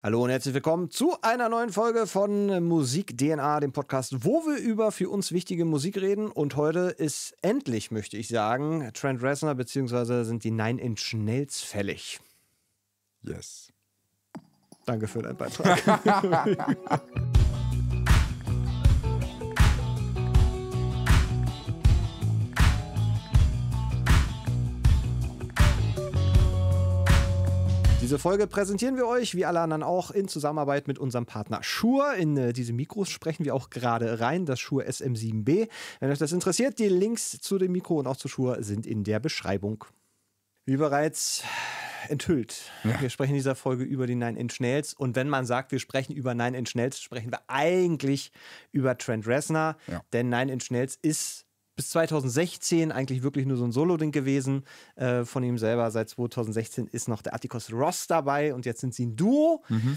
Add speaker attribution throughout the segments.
Speaker 1: Hallo und herzlich willkommen zu einer neuen Folge von Musik DNA, dem Podcast, wo wir über für uns wichtige Musik reden. Und heute ist endlich, möchte ich sagen, Trent Reznor bzw. sind die Nine Inch Nails fällig. Yes. Danke für deinen Beitrag. Diese Folge präsentieren wir euch, wie alle anderen auch, in Zusammenarbeit mit unserem Partner Schur. In äh, diese Mikros sprechen wir auch gerade rein, das Schur SM7B. Wenn euch das interessiert, die Links zu dem Mikro und auch zu Schur sind in der Beschreibung. Wie bereits enthüllt. Ja. Wir sprechen in dieser Folge über die Nine Inch Nails. Und wenn man sagt, wir sprechen über Nine Inch Nails, sprechen wir eigentlich über Trent Reznor. Ja. Denn Nine Inch Nails ist bis 2016 eigentlich wirklich nur so ein Solo-Ding gewesen äh, von ihm selber. Seit 2016 ist noch der Atticus Ross dabei und jetzt sind sie ein Duo. Mhm.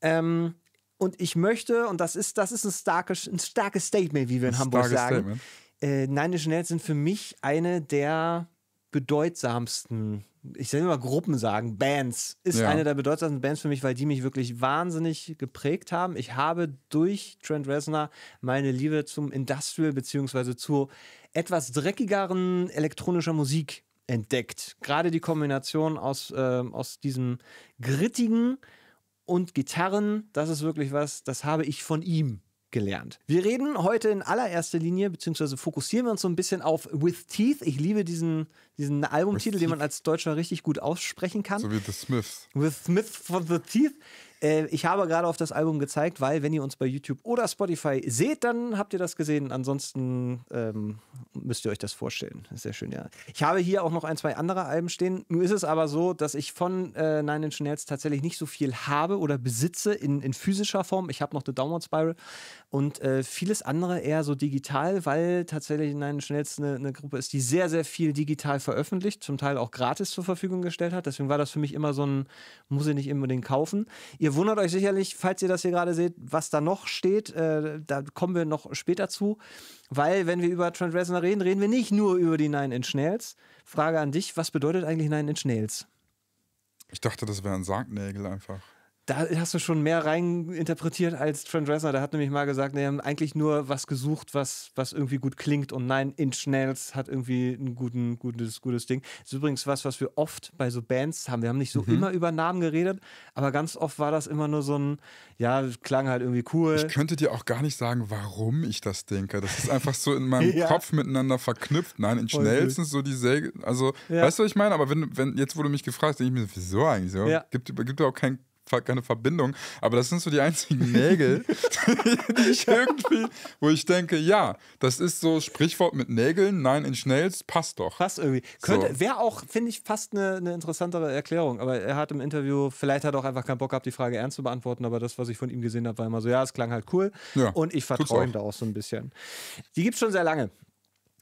Speaker 1: Ähm, und ich möchte, und das ist, das ist ein, starkes, ein starkes Statement, wie wir in ein Hamburg sagen. Statement. Äh, Nine Inch Nails sind für mich eine der bedeutsamsten ich will mal Gruppen sagen, Bands, ist ja. eine der bedeutsamsten Bands für mich, weil die mich wirklich wahnsinnig geprägt haben. Ich habe durch Trent Reznor meine Liebe zum Industrial beziehungsweise zu etwas dreckigeren elektronischer Musik entdeckt. Gerade die Kombination aus, äh, aus diesem grittigen und Gitarren, das ist wirklich was, das habe ich von ihm gelernt. Wir reden heute in allererster Linie, beziehungsweise fokussieren wir uns so ein bisschen auf With Teeth. Ich liebe diesen, diesen Albumtitel, den man als Deutscher richtig gut aussprechen kann. So wie The Smiths. With Smith for the Teeth. Äh, ich habe gerade auf das Album gezeigt, weil wenn ihr uns bei YouTube oder Spotify seht, dann habt ihr das gesehen. Ansonsten ähm, müsst ihr euch das vorstellen. Sehr schön, ja. Ich habe hier auch noch ein, zwei andere Alben stehen. Nun ist es aber so, dass ich von äh, Nine Inch Nails tatsächlich nicht so viel habe oder besitze in, in physischer Form. Ich habe noch The Downward Spiral und äh, vieles andere eher so digital, weil tatsächlich Nine Inch Nails eine, eine Gruppe ist, die sehr, sehr viel digital veröffentlicht, zum Teil auch gratis zur Verfügung gestellt hat. Deswegen war das für mich immer so ein, muss ich nicht unbedingt kaufen. Ihr Ihr wundert euch sicherlich, falls ihr das hier gerade seht, was da noch steht. Äh, da kommen wir noch später zu. Weil, wenn wir über Trent Reznor reden, reden wir nicht nur über die Nine Inch Nails. Frage an dich, was bedeutet eigentlich Nine Inch Nails?
Speaker 2: Ich dachte, das wären Sargnägel einfach
Speaker 1: da hast du schon mehr rein interpretiert als Trent Reznor. Der hat nämlich mal gesagt, wir haben eigentlich nur was gesucht, was, was irgendwie gut klingt. Und nein, Inch Nails hat irgendwie ein guten, gutes, gutes Ding. Das ist übrigens was, was wir oft bei so Bands haben. Wir haben nicht so mhm. immer über Namen geredet, aber ganz oft war das immer nur so ein, ja, klang halt irgendwie cool. Ich könnte dir auch gar nicht sagen,
Speaker 2: warum ich das denke. Das ist einfach so in meinem ja. Kopf miteinander verknüpft. Nein, Inch Voll Nails sind so die Säge. Also, ja. weißt du, was ich meine? Aber wenn, wenn, jetzt, wurde mich gefragt denke ich mir, wieso eigentlich so? Ja. Gibt, gibt auch keinen keine Verbindung, aber das sind so die einzigen Nägel, die ich irgendwie, wo ich denke, ja,
Speaker 1: das ist so Sprichwort mit Nägeln, nein, in Schnells, passt doch. Passt irgendwie. so. Wäre auch, finde ich, fast eine, eine, interessantere Erklärung, aber er hat im Interview, vielleicht hat er auch einfach keinen Bock gehabt, die Frage ernst zu beantworten, aber das, was ich von ihm gesehen habe, war immer so, ja, es klang halt cool ja, und ich vertraue ihm da auch so ein bisschen. Die gibt es schon sehr lange.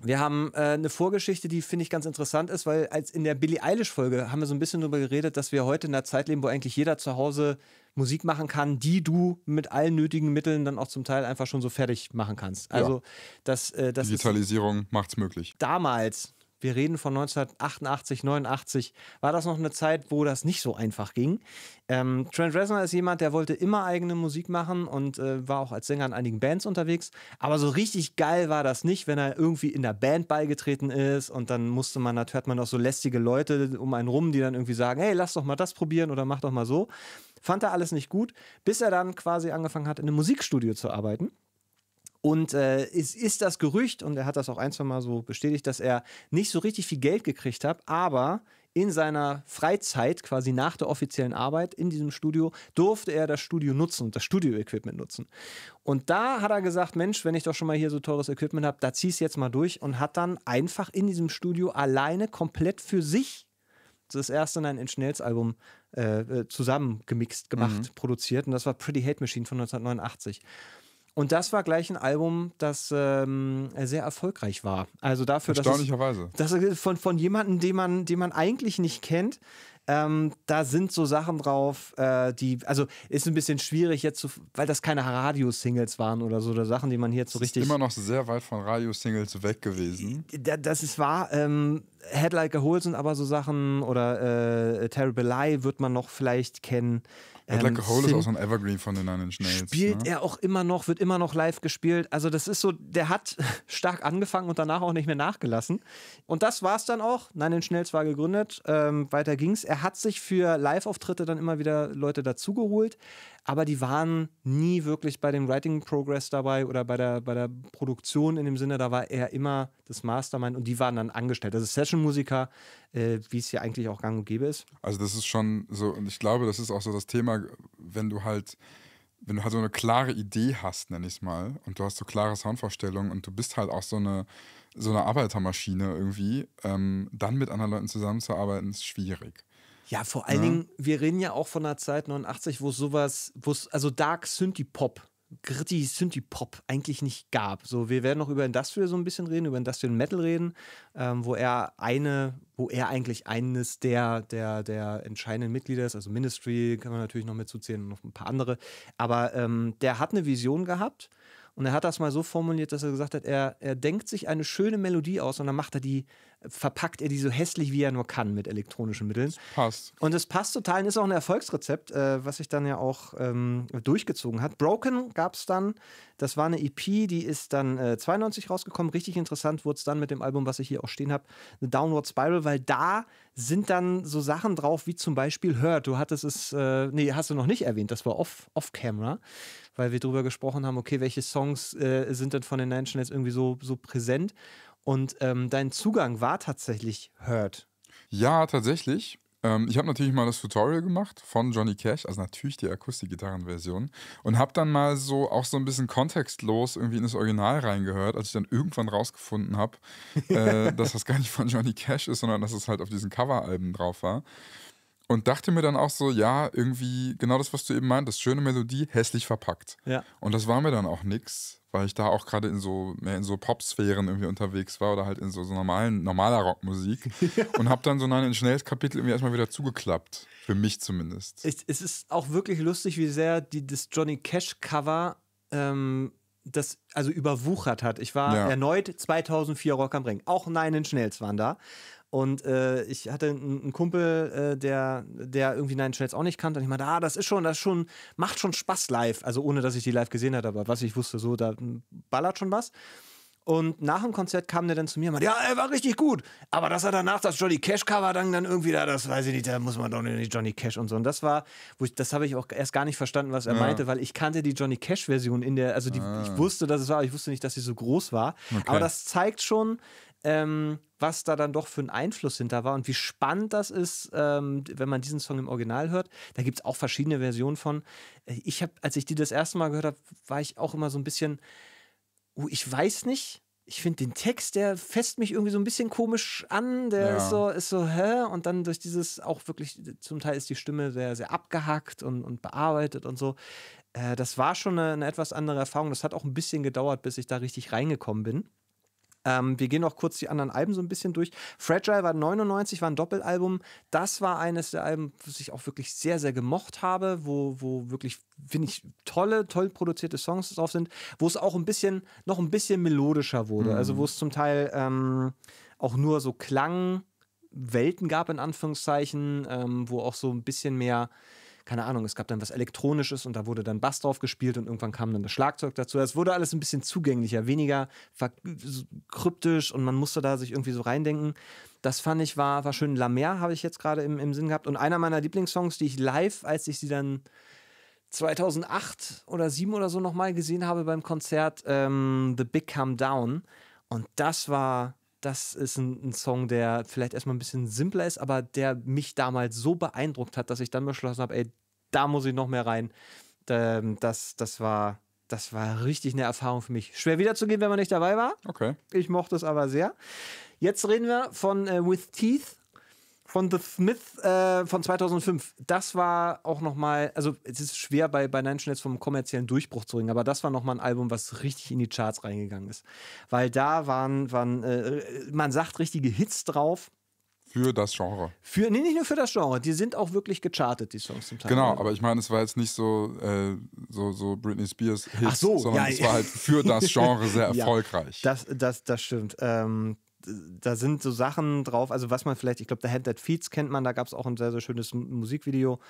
Speaker 1: Wir haben äh, eine Vorgeschichte, die finde ich ganz interessant ist, weil als in der Billie Eilish-Folge haben wir so ein bisschen darüber geredet, dass wir heute in einer Zeit leben, wo eigentlich jeder zu Hause Musik machen kann, die du mit allen nötigen Mitteln dann auch zum Teil einfach schon so fertig machen kannst. Also ja. das, äh, das Digitalisierung macht es möglich. Damals wir reden von 1988, 89, war das noch eine Zeit, wo das nicht so einfach ging. Ähm, Trent Reznor ist jemand, der wollte immer eigene Musik machen und äh, war auch als Sänger in einigen Bands unterwegs. Aber so richtig geil war das nicht, wenn er irgendwie in der Band beigetreten ist und dann musste man, da hört man auch so lästige Leute um einen rum, die dann irgendwie sagen, hey, lass doch mal das probieren oder mach doch mal so. Fand er alles nicht gut, bis er dann quasi angefangen hat, in einem Musikstudio zu arbeiten. Und äh, es ist das Gerücht, und er hat das auch ein, zwei Mal so bestätigt, dass er nicht so richtig viel Geld gekriegt hat, aber in seiner Freizeit, quasi nach der offiziellen Arbeit in diesem Studio, durfte er das Studio nutzen und das Studio-Equipment nutzen. Und da hat er gesagt, Mensch, wenn ich doch schon mal hier so teures Equipment habe, da zieh es jetzt mal durch und hat dann einfach in diesem Studio alleine komplett für sich das erste in ein Engineers-Album äh, äh, zusammengemixt, gemacht, mhm. produziert. Und das war Pretty Hate Machine von 1989. Und das war gleich ein Album, das ähm, sehr erfolgreich war. Also dafür, Erstaunlicherweise. dass es, dass von, von jemandem, den man, den man eigentlich nicht kennt, ähm, da sind so Sachen drauf, äh, die, also ist ein bisschen schwierig jetzt, zu, weil das keine Radio-Singles waren oder so, oder Sachen, die man hier so richtig. Ist immer noch sehr
Speaker 2: weit von Radio-Singles weg gewesen.
Speaker 1: Äh, das ist wahr. Ähm, Headlight -like Hole sind aber so Sachen oder äh, Terrible Lie wird man noch vielleicht kennen. Ed Like a ähm, Hole ist auch so ein
Speaker 2: Evergreen von den Nine Inch Nails. Ne? Spielt
Speaker 1: ne? er auch immer noch, wird immer noch live gespielt. Also das ist so, der hat stark angefangen und danach auch nicht mehr nachgelassen. Und das war es dann auch. Nine Inch Nails war gegründet, ähm, weiter ging's. Er hat sich für Live-Auftritte dann immer wieder Leute dazugeholt aber die waren nie wirklich bei dem Writing Progress dabei oder bei der, bei der Produktion in dem Sinne. Da war er immer das Mastermind und die waren dann angestellt. Also Session-Musiker, äh, wie es hier eigentlich auch gang und gäbe ist.
Speaker 2: Also, das ist schon so, und ich glaube, das ist auch so das Thema, wenn du halt wenn du halt so eine klare Idee hast, nenne ich es mal, und du hast so klare Soundvorstellungen und du bist halt auch so eine, so eine Arbeitermaschine irgendwie, ähm, dann mit anderen Leuten zusammenzuarbeiten, ist schwierig. Ja, vor allen ja. Ne? Dingen,
Speaker 1: wir reden ja auch von einer Zeit 89, wo es sowas, wo es, also Dark Synthie Pop, gritty Synthie Pop eigentlich nicht gab. So, wir werden noch über Industrial so ein bisschen reden, über Industrial Metal reden, ähm, wo er eine, wo er eigentlich eines der, der, der entscheidenden Mitglieder ist, also Ministry kann man natürlich noch mitzuzählen und noch ein paar andere. Aber ähm, der hat eine Vision gehabt. Und er hat das mal so formuliert, dass er gesagt hat, er, er denkt sich eine schöne Melodie aus und dann macht er die, verpackt er die so hässlich, wie er nur kann mit elektronischen Mitteln. Das passt. Und es passt total und ist auch ein Erfolgsrezept, äh, was sich dann ja auch ähm, durchgezogen hat. Broken gab es dann, das war eine EP, die ist dann äh, 92 rausgekommen. Richtig interessant wurde es dann mit dem Album, was ich hier auch stehen habe, The Downward Spiral, weil da sind dann so Sachen drauf, wie zum Beispiel Hurt. Du hattest es, äh, nee, hast du noch nicht erwähnt, das war off-camera, off weil wir drüber gesprochen haben, okay, welche Songs äh, sind denn von den Nine Nationals irgendwie so, so präsent. Und ähm, dein Zugang war tatsächlich Hurt.
Speaker 2: Ja, tatsächlich. Ähm, ich habe natürlich mal das Tutorial gemacht von Johnny Cash, also natürlich die Akustikgitarrenversion, und habe dann mal so auch so ein bisschen kontextlos irgendwie in das Original reingehört, als ich dann irgendwann rausgefunden habe, äh, dass das gar nicht von Johnny Cash ist, sondern dass es halt auf diesen Coveralben drauf war. Und dachte mir dann auch so, ja, irgendwie genau das, was du eben meintest, schöne Melodie, hässlich verpackt. Ja. Und das war mir dann auch nichts weil ich da auch gerade in so mehr in so pop irgendwie unterwegs war oder halt in so, so normalen, normaler Rockmusik und habe dann so ein schnelles Kapitel irgendwie erstmal wieder zugeklappt. Für mich zumindest.
Speaker 1: Es, es ist auch wirklich lustig, wie sehr die, das Johnny Cash-Cover ähm, das also überwuchert hat. Ich war ja. erneut 2004 Rock am Ring. Auch Nine Inch Nails waren da. Und äh, ich hatte einen, Kumpel, äh, der, der irgendwie Nine Trades auch nicht kannte. Und ich meinte, ah, das ist schon, das ist schon, macht schon Spaß live. Also ohne, dass ich die live gesehen hatte, aber was ich wusste, so, da hm, ballert schon was. Und nach dem Konzert kam der dann zu mir und meinte, ja, er war richtig gut. Aber dass er danach das Johnny Cash Cover dann, dann irgendwie da, das weiß ich nicht, da muss man doch nicht Johnny Cash und so. Und das war, wo ich, das habe ich auch erst gar nicht verstanden, was er ja. meinte, weil ich kannte die Johnny Cash Version in der, also die, ah. ich wusste, dass es war, aber ich wusste nicht, dass sie so groß war. Okay. Aber das zeigt schon, ähm, was da dann doch für ein Einfluss hinter war und wie spannend das ist, ähm, wenn man diesen Song im Original hört. Da gibt es auch verschiedene Versionen von. Äh, ich habe, als ich die das erste Mal gehört habe, war ich auch immer so ein bisschen, uh, ich weiß nicht. Ich finde den Text, der fässt mich irgendwie so ein bisschen komisch an. Der ja. ist so, ist so, hä? Und dann durch dieses auch wirklich, zum Teil ist die Stimme sehr, sehr abgehackt und, und bearbeitet und so. Äh, das war schon eine, eine etwas andere Erfahrung. Das hat auch ein bisschen gedauert, bis ich da richtig reingekommen bin. Ähm, wir gehen noch kurz die anderen Alben so ein bisschen durch. Fragile war 99, war ein Doppelalbum. Das war eines der Alben, was ich auch wirklich sehr, sehr gemocht habe, wo, wo wirklich, finde ich, tolle, toll produzierte Songs drauf sind, wo es auch ein bisschen, noch ein bisschen melodischer wurde. Mhm. Also wo mhm. es zum Teil ähm, auch nur so Klangwelten gab, in Anführungszeichen, ähm, wo auch so ein bisschen mehr keine Ahnung, es gab dann was Elektronisches und da wurde dann Bass drauf gespielt und irgendwann kam dann das Schlagzeug dazu. Es wurde alles ein bisschen zugänglicher, weniger kryptisch und man musste da sich irgendwie so reindenken. Das fand ich war, war schön. La Mer habe ich jetzt gerade im, im Sinn gehabt und einer meiner Lieblingssongs, die ich live, als ich sie dann 2008 oder 7 oder so nochmal gesehen habe beim Konzert ähm, The Big Come Down. Und das war, das ist ein, ein, Song, der vielleicht erstmal ein bisschen simpler ist, aber der mich damals so beeindruckt hat, dass ich dann beschlossen habe, ey, da muss ich noch mehr rein. Ähm, das, das war. Das war richtig eine Erfahrung für mich. Schwer wiederzugehen, wenn man nicht dabei war. Okay. Ich mochte es aber sehr. Jetzt reden wir von äh, With Teeth von The Smith äh, von 2005. Das war auch nochmal, also es ist schwer bei, bei Nine jetzt vom kommerziellen Durchbruch zu reden, aber das war nochmal ein Album, was richtig in die Charts reingegangen ist. Weil da waren, waren äh, man sagt, richtige Hits drauf. Für das Genre. Für, nee, nicht nur für das Genre. Die sind auch wirklich gechartet, die Songs zum Teil. Genau,
Speaker 2: aber ich meine, es war jetzt nicht so, äh, so, so Britney Spears Hits, Ach so, sondern ja, es war halt für das Genre sehr erfolgreich.
Speaker 1: Ja, das, das, das stimmt. Ähm, da sind so Sachen drauf, also was man vielleicht, ich glaube, The Hand That Feeds kennt man, da gab es auch ein sehr, sehr schönes Musikvideo.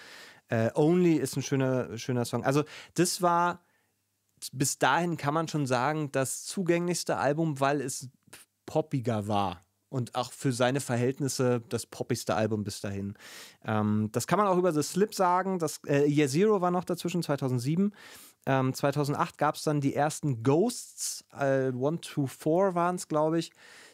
Speaker 1: Äh, Only ist ein schöner, schöner Song. Also das war, bis dahin kann man schon sagen, das zugänglichste Album, weil es poppiger war und auch für seine Verhältnisse das poppigste Album bis dahin. Ähm, das kann man auch über The Slip sagen. Das, äh, Year Zero war noch dazwischen, 2007. Ähm, 2008 gab es dann die ersten Ghosts, äh, One, Two, Four waren es, glaube ich.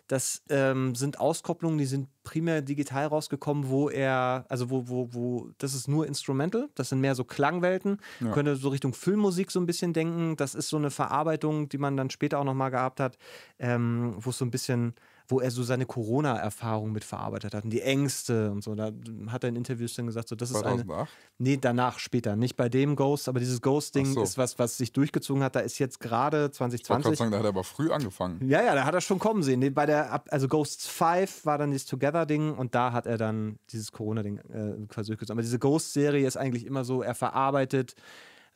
Speaker 1: Das ähm, sind Auskopplungen, die sind primär digital rausgekommen, wo er, also wo, wo, wo, das ist nur Instrumental, das sind mehr so Klangwelten. Ja. Könnte so Richtung Filmmusik so ein bisschen denken. Das ist so eine Verarbeitung, die man dann später auch nochmal gehabt hat, ähm, wo es so ein bisschen wo er so seine Corona-Erfahrung verarbeitet hat und die Ängste und so. Da hat er in Interviews dann gesagt, so das 2008? ist eine. Nee, danach, später. Nicht bei dem Ghost, aber dieses Ghosting so. ist was, was sich durchgezogen hat. Da ist jetzt gerade 2020. Ich sagen, da hat er aber früh angefangen. Ja, ja, da hat er schon kommen sehen. bei der, also Ghosts 5 war dann dieses Together-Ding und da hat er dann dieses Corona-Ding äh, quasi durchgezogen. Aber diese Ghost-Serie ist eigentlich immer so, er verarbeitet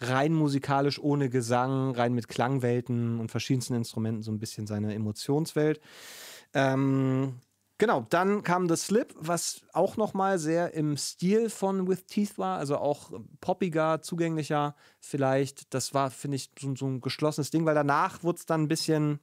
Speaker 1: rein musikalisch ohne Gesang, rein mit Klangwelten und verschiedensten Instrumenten so ein bisschen seine Emotionswelt. Ähm, genau, dann kam The Slip, was auch nochmal sehr im Stil von With Teeth war, also auch poppiger, zugänglicher vielleicht. Das war, finde ich, so, so, ein geschlossenes Ding, weil danach wurde es dann ein bisschen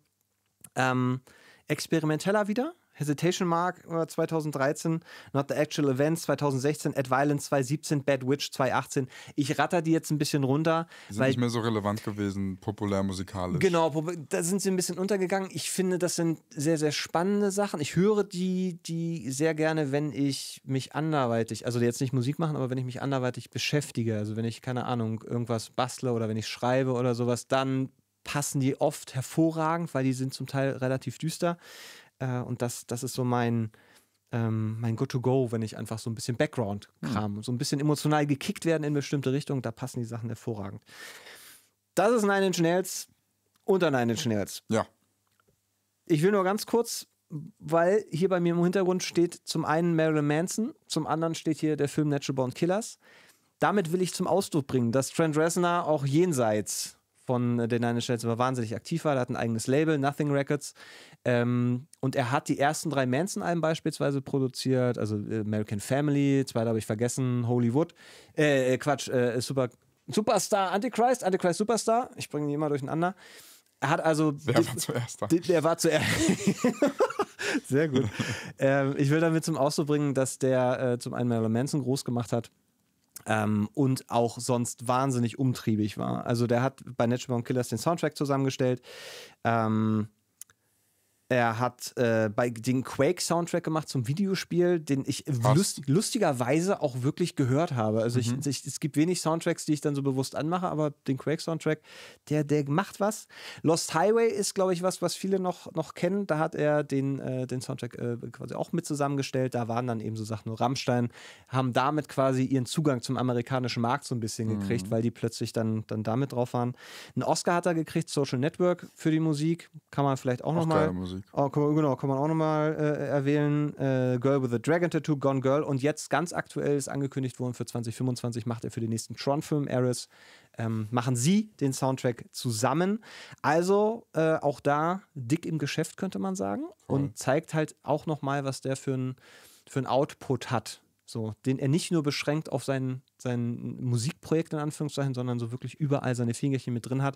Speaker 1: ähm, experimenteller wieder. Hesitation Mark 2013, äh, Not the Actual Events 2016, Ad Violence 2017, Bad Witch 2018. Ich ratter die jetzt ein bisschen runter. Die sind weil, nicht mehr
Speaker 2: so relevant gewesen, populär musikalisch.
Speaker 1: Genau, da sind sie ein bisschen untergegangen. Ich finde, das sind sehr, sehr spannende Sachen. Ich höre die, die sehr gerne, wenn ich mich anderweitig, also jetzt nicht Musik machen, aber wenn ich mich anderweitig beschäftige, also wenn ich, keine Ahnung, irgendwas bastle oder wenn ich schreibe oder sowas, dann passen die oft hervorragend, weil die sind zum Teil relativ düster. Äh, und das, das ist so mein, ähm, mein Good-to-Go, wenn ich einfach so ein bisschen Background-Kram, mhm. so ein bisschen emotional gekickt werden in bestimmte Richtungen, da passen die Sachen hervorragend. Das ist Nine Inch Nails unter Nine Inch Nails. Ja. Ich will nur ganz kurz, weil hier bei mir im Hintergrund steht zum einen Marilyn Manson, zum anderen steht hier der Film Natural Born Killers. Damit will ich zum Ausdruck bringen, dass Trent Reznor auch jenseits von äh, den Nine Inch Nails war wahnsinnig aktiv war. Er hat ein eigenes Label, Nothing Records. Ähm, und er hat die ersten drei Manson-Alben beispielsweise produziert, also äh, American Family, zwei habe ich vergessen, Hollywood. Äh, äh, Quatsch, äh, Super, Superstar Antichrist, Antichrist Superstar. Ich bringe die immer durcheinander. Er hat also. Der war zuerst da. Der war zuerst. Sehr gut. ähm, ich will damit zum Ausdruck bringen, dass der äh, zum einen Marilyn Manson groß gemacht hat ähm, und auch sonst wahnsinnig umtriebig war. Also der hat bei Natural Born Killers den Soundtrack zusammengestellt. Ähm, er hat äh, bei den Quake-Soundtrack gemacht zum Videospiel, den ich lust, lustigerweise auch wirklich gehört habe. Also mhm. ich, ich, es gibt wenig Soundtracks, die ich dann so bewusst anmache, aber den Quake-Soundtrack, der, der macht was. Lost Highway ist, glaube ich, was, was viele noch, noch kennen. Da hat er den, äh, den Soundtrack äh, quasi auch mit zusammengestellt. Da waren dann eben so Sachen, nur Rammstein haben damit quasi ihren Zugang zum amerikanischen Markt so ein bisschen mhm. gekriegt, weil die plötzlich dann, dann damit drauf waren. Einen Oscar hat er gekriegt, Social Network für die Musik. Kann man vielleicht auch, auch nochmal Musik. Oh, kann man, genau, kann man auch nochmal äh, erwähnen. Äh, Girl with a Dragon Tattoo, Gone Girl. Und jetzt ganz aktuell ist angekündigt worden für 2025, macht er für den nächsten Tron-Film, Eris, ähm, machen sie den Soundtrack zusammen. Also äh, auch da dick im Geschäft, könnte man sagen. Und mhm. zeigt halt auch nochmal, was der für ein, für ein Output hat so, den er nicht nur beschränkt auf sein, sein Musikprojekt in Anführungszeichen, sondern so wirklich überall seine Fingerchen mit drin hat.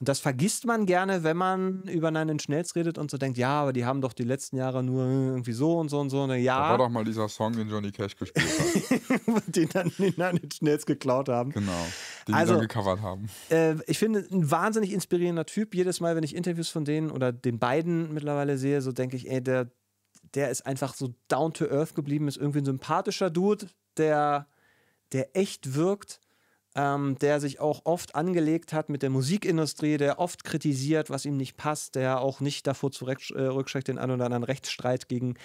Speaker 1: Und das vergisst man gerne, wenn man über Nine Schnells redet und so denkt, ja, aber die haben doch die letzten Jahre nur irgendwie so und so und so. Und ja. Da war doch mal dieser Song, den Johnny Cash gespielt hat. den dann die Nine Schnells geklaut haben. Genau. Den also, die dann gecovert haben. Äh, ich finde, ein wahnsinnig inspirierender Typ. Jedes Mal, wenn ich Interviews von denen oder den beiden mittlerweile sehe, so denke ich, ey, der der ist einfach so down to earth geblieben, ist irgendwie ein sympathischer Dude, der, der echt wirkt, ähm, der sich auch oft angelegt hat mit der Musikindustrie, der oft kritisiert, was ihm nicht passt, der auch nicht davor zurückschreckt, äh, den einen oder anderen Rechtsstreit gegen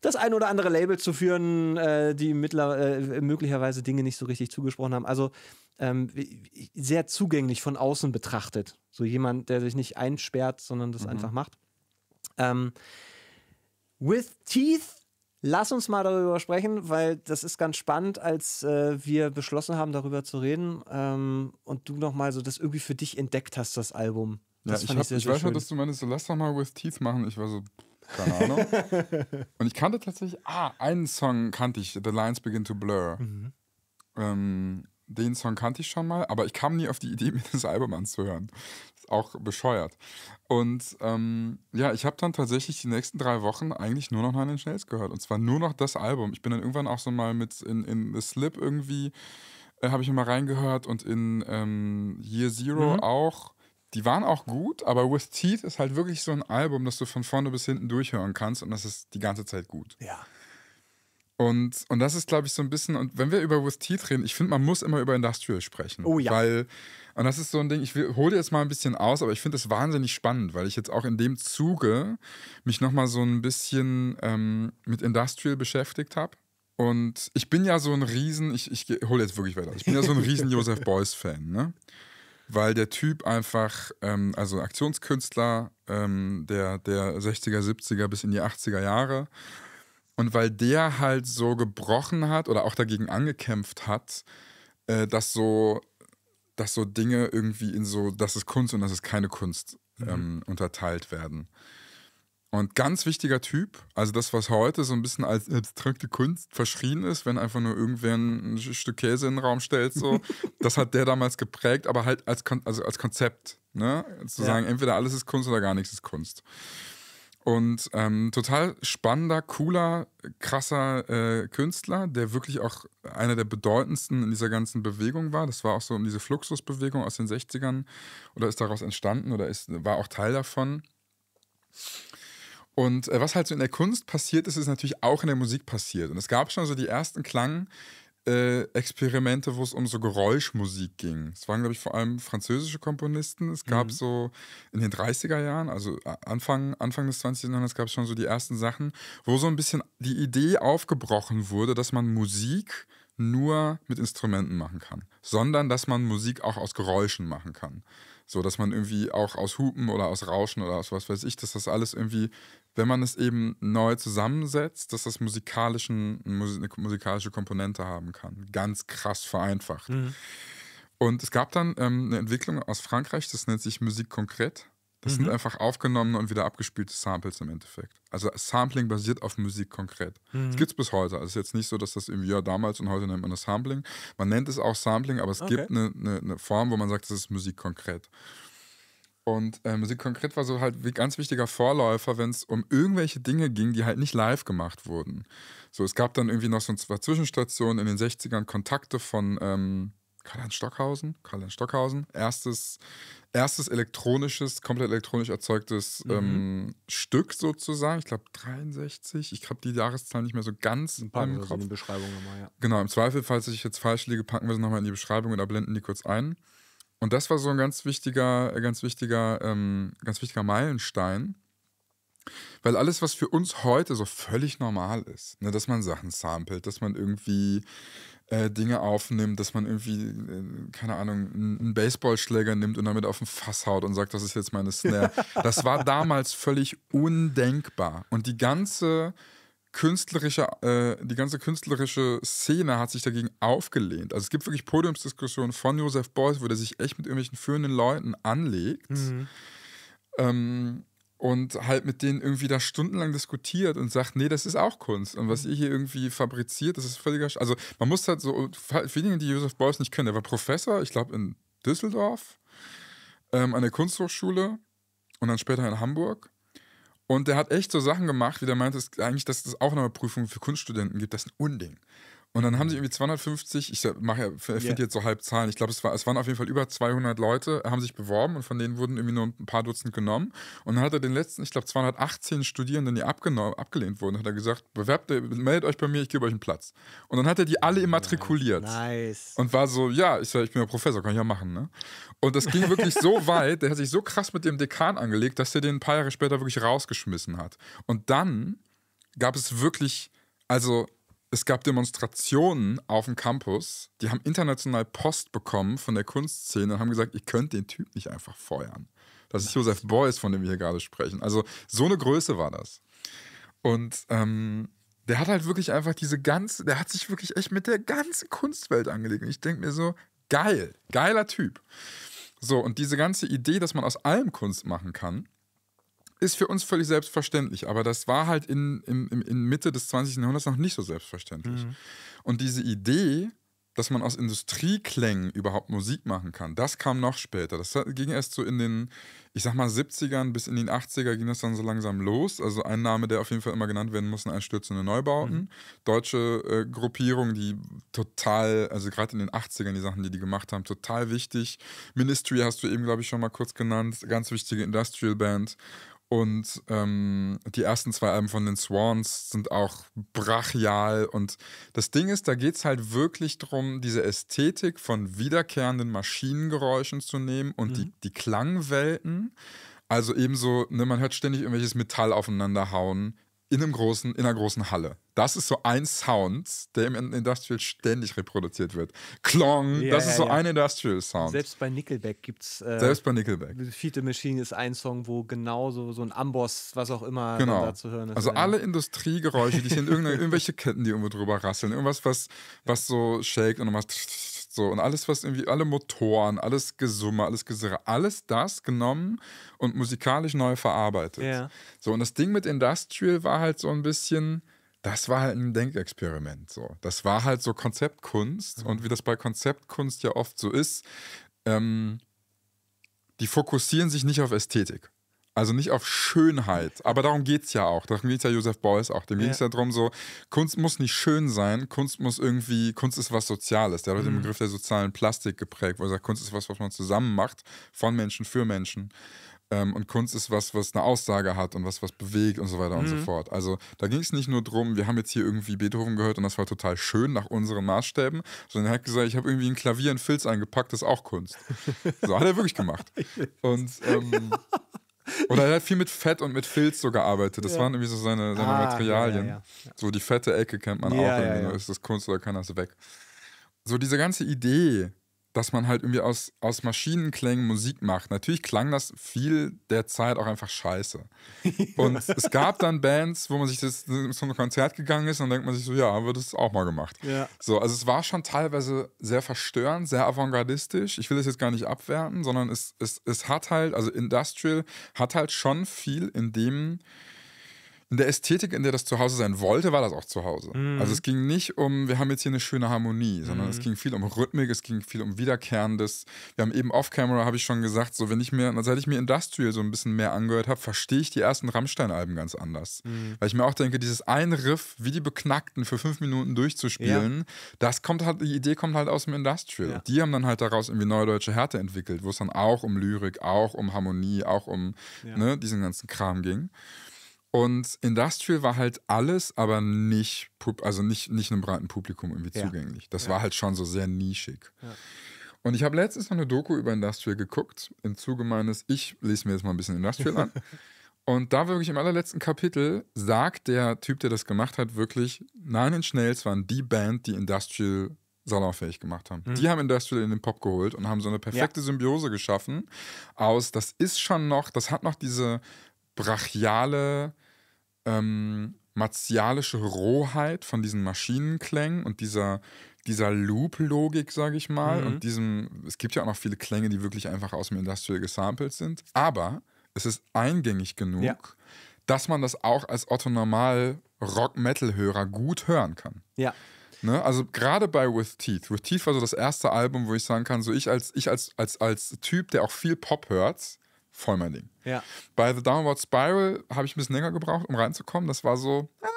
Speaker 1: das ein oder andere Label zu führen, äh, die mittler, äh, möglicherweise Dinge nicht so richtig zugesprochen haben. Also ähm, sehr zugänglich von außen betrachtet. So jemand, der sich nicht einsperrt, sondern das mhm. einfach macht. Ähm, With Teeth. Lass uns mal darüber sprechen, weil das ist ganz spannend, als äh, wir beschlossen haben, darüber zu reden ähm, und du nochmal so das irgendwie für dich entdeckt hast, das Album. Ja, das ich, hab, ich, sehr, ich sehr weiß schon, dass du meinst, so, lass doch mal With
Speaker 2: Teeth machen. Ich war so, keine Ahnung. und ich kannte tatsächlich, ah, einen Song kannte ich, The Lines Begin to Blur. Mhm. Ähm, den Song kannte ich schon mal, aber ich kam nie auf die Idee, mir das Album anzuhören auch bescheuert. Und ähm, ja, ich habe dann tatsächlich die nächsten drei Wochen eigentlich nur noch Nine Inch Nails gehört. Und zwar nur noch das Album. Ich bin dann irgendwann auch so mal mit in, in The Slip irgendwie, äh, habe ich immer reingehört und in ähm, Year Zero mhm. auch. Die waren auch gut, aber With Teeth ist halt wirklich so ein Album, das du von vorne bis hinten durchhören kannst und das ist die ganze Zeit gut. Ja. Und, und das ist, glaube ich, so ein bisschen, und wenn wir über With Teeth reden, ich finde, man muss immer über Industrial sprechen. Oh ja. Weil, und das ist so ein Ding, ich hole jetzt mal ein bisschen aus, aber ich finde es wahnsinnig spannend, weil ich jetzt auch in dem Zuge mich nochmal so ein bisschen ähm, mit Industrial beschäftigt habe. Und ich bin ja so ein Riesen, ich, ich hole jetzt wirklich weiter, ich bin ja so ein Riesen Joseph Beuys-Fan, ne? Weil der Typ einfach, ähm, also Aktionskünstler ähm, der, der 60er, 70er bis in die 80er Jahre, und weil der halt so gebrochen hat oder auch dagegen angekämpft hat, äh, dass so dass so Dinge irgendwie in so, dass es Kunst und dass es keine Kunst mhm. Ähm, unterteilt werden. Und ganz wichtiger Typ, also das, was heute so ein bisschen als abstrakte Kunst verschrien ist, wenn einfach nur irgendwer ein Stück Käse in den Raum stellt, so, das hat der damals geprägt, aber halt als, Kon also als Konzept. Ne? Zu ja. sagen, entweder alles ist Kunst oder gar nichts ist Kunst. Und ähm, total spannender, cooler, krasser äh, Künstler, der wirklich auch einer der bedeutendsten in dieser ganzen Bewegung war. Das war auch so um diese Fluxusbewegung aus den 60ern oder ist daraus entstanden oder ist, war auch Teil davon. Und äh, was halt so in der Kunst passiert ist, ist natürlich auch in der Musik passiert. Und es gab schon so die ersten Klang, äh, Experimente, wo es um so Geräuschmusik ging. Es waren, glaube ich, vor allem französische Komponisten. Es gab mhm. so in den 30er Jahren, also äh, Anfang, Anfang des 20. Jahrhunderts, gab es schon so die ersten Sachen, wo so ein bisschen die Idee aufgebrochen wurde, dass man Musik nur mit Instrumenten machen kann, sondern dass man Musik auch aus Geräuschen machen kann. So, dass man irgendwie auch aus Hupen oder aus Rauschen oder aus was weiß ich, dass das alles irgendwie wenn man es eben neu zusammensetzt, dass das musikalischen, eine musikalische Komponente haben kann. Ganz krass vereinfacht. Mhm. Und es gab dann ähm, eine Entwicklung aus Frankreich, das nennt sich Musik konkret. Das mhm. sind einfach aufgenommene und wieder abgespielte Samples im Endeffekt. Also Sampling basiert auf Musik konkret. Mhm. Das gibt es bis heute. Also es ist jetzt nicht so, dass das irgendwie, ja, damals und heute nennt man das Sampling. Man nennt es auch Sampling, aber es okay. gibt eine, eine, eine Form, wo man sagt, das ist Musik konkret. Und äh, Musik konkret war so halt wie ganz wichtiger Vorläufer, wenn es um irgendwelche Dinge ging, die halt nicht live gemacht wurden. So, es gab dann irgendwie noch so ein paar Zwischenstationen in den 60ern, Kontakte von ähm, Karl-Heinz Stockhausen, Karl-Heinz Stockhausen, erstes, erstes elektronisches, komplett elektronisch erzeugtes mhm. ähm, Stück sozusagen. Ich glaube 63. Ich habe die Jahreszahl nicht mehr so ganz ein paar im Kopf. in die Beschreibung nochmal, ja. Genau, im Zweifel, falls ich jetzt falsch liege, packen wir sie nochmal in die Beschreibung oder blenden die kurz ein. Und das war so ein ganz wichtiger, ganz wichtiger, ähm, ganz wichtiger Meilenstein. Weil alles, was für uns heute so völlig normal ist, ne, dass man Sachen samplet, dass man irgendwie äh, Dinge aufnimmt, dass man irgendwie, äh, keine Ahnung, einen Baseballschläger nimmt und damit auf den Fass haut und sagt, das ist jetzt meine Snare. das war damals völlig undenkbar. Und die ganze künstlerische, äh, die ganze künstlerische Szene hat sich dagegen aufgelehnt. Also es gibt wirklich Podiumsdiskussionen von Josef Beuys, wo der sich echt mit irgendwelchen führenden Leuten anlegt mhm. ähm, und halt mit denen irgendwie da stundenlang diskutiert und sagt, nee, das ist auch Kunst und was mhm. ihr hier irgendwie fabriziert, das ist völliger... Sch also man muss halt so, für diejenigen, die Josef Beuys nicht kennen, der war Professor, ich glaube in Düsseldorf, ähm, an der Kunsthochschule und dann später in Hamburg und der hat echt so Sachen gemacht, wie der meinte, dass eigentlich, dass es auch noch eine Prüfung für Kunststudenten gibt, das ist ein Unding. Und dann haben sie irgendwie 250, ich mache ja, finde yeah. jetzt so halb Zahlen, ich glaube, es, war, es waren auf jeden Fall über 200 Leute, haben sich beworben und von denen wurden irgendwie nur ein paar Dutzend genommen. Und dann hat er den letzten, ich glaube, 218 Studierenden, die abgelehnt wurden, hat er gesagt, bewerbt, meldet euch bei mir, ich gebe euch einen Platz. Und dann hat er die alle immatrikuliert. Nice. Und war so, ja, ich, sag, ich bin ja Professor, kann ich ja machen. Ne? Und das ging wirklich so weit, der hat sich so krass mit dem Dekan angelegt, dass er den ein paar Jahre später wirklich rausgeschmissen hat. Und dann gab es wirklich, also es gab Demonstrationen auf dem Campus, die haben international Post bekommen von der Kunstszene und haben gesagt, ihr könnt den Typ nicht einfach feuern. Das ist Josef Beuys, von dem wir hier gerade sprechen. Also so eine Größe war das. Und ähm, der hat halt wirklich einfach diese ganze, der hat sich wirklich echt mit der ganzen Kunstwelt angelegt. Und ich denke mir so, geil, geiler Typ. So, und diese ganze Idee, dass man aus allem Kunst machen kann, ist für uns völlig selbstverständlich, aber das war halt in, in, in Mitte des 20. Jahrhunderts noch nicht so selbstverständlich. Mhm. Und diese Idee, dass man aus Industrieklängen überhaupt Musik machen kann, das kam noch später. Das ging erst so in den, ich sag mal, 70ern bis in den 80er ging das dann so langsam los. Also ein Name, der auf jeden Fall immer genannt werden muss, sind einstürzende Neubauten. Mhm. Deutsche äh, Gruppierung, die total, also gerade in den 80ern die Sachen, die die gemacht haben, total wichtig. Ministry hast du eben, glaube ich, schon mal kurz genannt, ganz wichtige Industrial Band. Und ähm, die ersten zwei Alben von den Swans sind auch brachial. Und das Ding ist, da geht es halt wirklich darum, diese Ästhetik von wiederkehrenden Maschinengeräuschen zu nehmen und mhm. die, die Klangwelten. Also ebenso, ne, man hört ständig irgendwelches Metall aufeinanderhauen in, einem großen, in einer großen Halle. Das ist so ein Sound, der im Industrial ständig reproduziert wird. Klong, yeah, das ist so yeah. ein Industrial Sound.
Speaker 1: Selbst bei Nickelback gibt es. Äh, Selbst bei Nickelback. Feed the Machine ist ein Song, wo genauso so, ein Amboss, was auch immer, genau. da zu hören ist. Also alle Industriegeräusche, die sind irgendwelche
Speaker 2: Ketten, die irgendwo drüber rasseln, irgendwas, was, was so shakt und dann macht so und alles, was irgendwie, alle Motoren, alles Gesumme, alles Gesirre, alles das genommen und musikalisch neu verarbeitet. Yeah. So, und das Ding mit Industrial war halt so ein bisschen, das war halt ein Denkexperiment. So. Das war halt so Konzeptkunst mhm. und wie das bei Konzeptkunst ja oft so ist, ähm, die fokussieren sich nicht auf Ästhetik. Also nicht auf Schönheit, aber darum geht es ja auch. Darum geht es ja Josef Beuys auch. Dem ja. ging es ja darum, so, Kunst muss nicht schön sein, Kunst muss irgendwie, Kunst ist was Soziales. Der hat mhm. den Begriff der sozialen Plastik geprägt, wo er sagt, Kunst ist was, was man zusammen macht, von Menschen für Menschen. Ähm, und Kunst ist was, was eine Aussage hat und was was bewegt und so weiter mhm. und so mhm. fort. Also da ging es nicht nur darum, wir haben jetzt hier irgendwie Beethoven gehört und das war total schön nach unseren Maßstäben, sondern er hat gesagt, ich habe irgendwie ein Klavier in Filz eingepackt, das ist auch Kunst. So hat er wirklich gemacht. Und ähm, oder er hat viel mit Fett und mit Filz so gearbeitet. Das ja. waren irgendwie so seine, seine ah, Materialien. Ja, ja, so die fette Ecke kennt man auch. Ist das Kunst oder kann das weg? So diese ganze Idee, dass man halt irgendwie aus, aus Maschinenklängen Musik macht. Natürlich klang das viel der Zeit auch einfach scheiße. Und es gab dann Bands, wo man sich das zum Konzert gegangen ist und dann denkt man sich so, ja, wird wir das auch mal gemacht. Ja. So, also es war schon teilweise sehr verstörend, sehr avantgardistisch. Ich will das jetzt gar nicht abwerten, sondern es, es, es hat halt, also Industrial hat halt schon viel in dem, in der Ästhetik, in der das zu Hause sein wollte, war das auch zu Hause. Mhm. Also es ging nicht um, wir haben jetzt hier eine schöne Harmonie, sondern mhm. es ging viel um Rhythmik, es ging viel um Wiederkehrendes. Wir haben eben off-camera, habe ich schon gesagt, so wenn ich mir, also seit ich mir Industrial so ein bisschen mehr angehört habe, verstehe ich die ersten Rammstein-Alben ganz anders. Mhm. Weil ich mir auch denke, dieses ein Riff, wie die Beknackten für fünf Minuten durchzuspielen, ja. das kommt halt, die Idee kommt halt aus dem Industrial. Ja. Die haben dann halt daraus irgendwie neue deutsche Härte entwickelt, wo es dann auch um Lyrik, auch um Harmonie, auch um ja. ne, diesen ganzen Kram ging. Und Industrial war halt alles, aber nicht, also nicht, nicht einem breiten Publikum irgendwie ja. zugänglich. Das ja. war halt schon so sehr nischig. Ja. Und ich habe letztens noch eine Doku über Industrial geguckt, im Zuge meines, ich lese mir jetzt mal ein bisschen Industrial an. Und da wirklich im allerletzten Kapitel sagt der Typ, der das gemacht hat, wirklich, Nine Inch Nails waren die Band, die Industrial salonfähig gemacht haben. Mhm. Die haben Industrial in den Pop geholt und haben so eine perfekte Symbiose geschaffen aus, das ist schon noch, das hat noch diese brachiale, ähm, martialische Rohheit von diesen Maschinenklängen und dieser, dieser Loop-Logik, sage ich mal. Mhm. Und diesem, es gibt ja auch noch viele Klänge, die wirklich einfach aus dem Industrial gesampelt sind. Aber es ist eingängig genug, ja. dass man das auch als Otto-Normal-Rock-Metal-Hörer gut hören kann. Ja. Ne? Also gerade bei With Teeth. With Teeth war so das erste Album, wo ich sagen kann, so ich als, ich als, als, als Typ, der auch viel Pop hört, voll mein Ding. Ja. Bei The Downward Spiral habe ich ein bisschen länger gebraucht, um reinzukommen. Das war so, ah,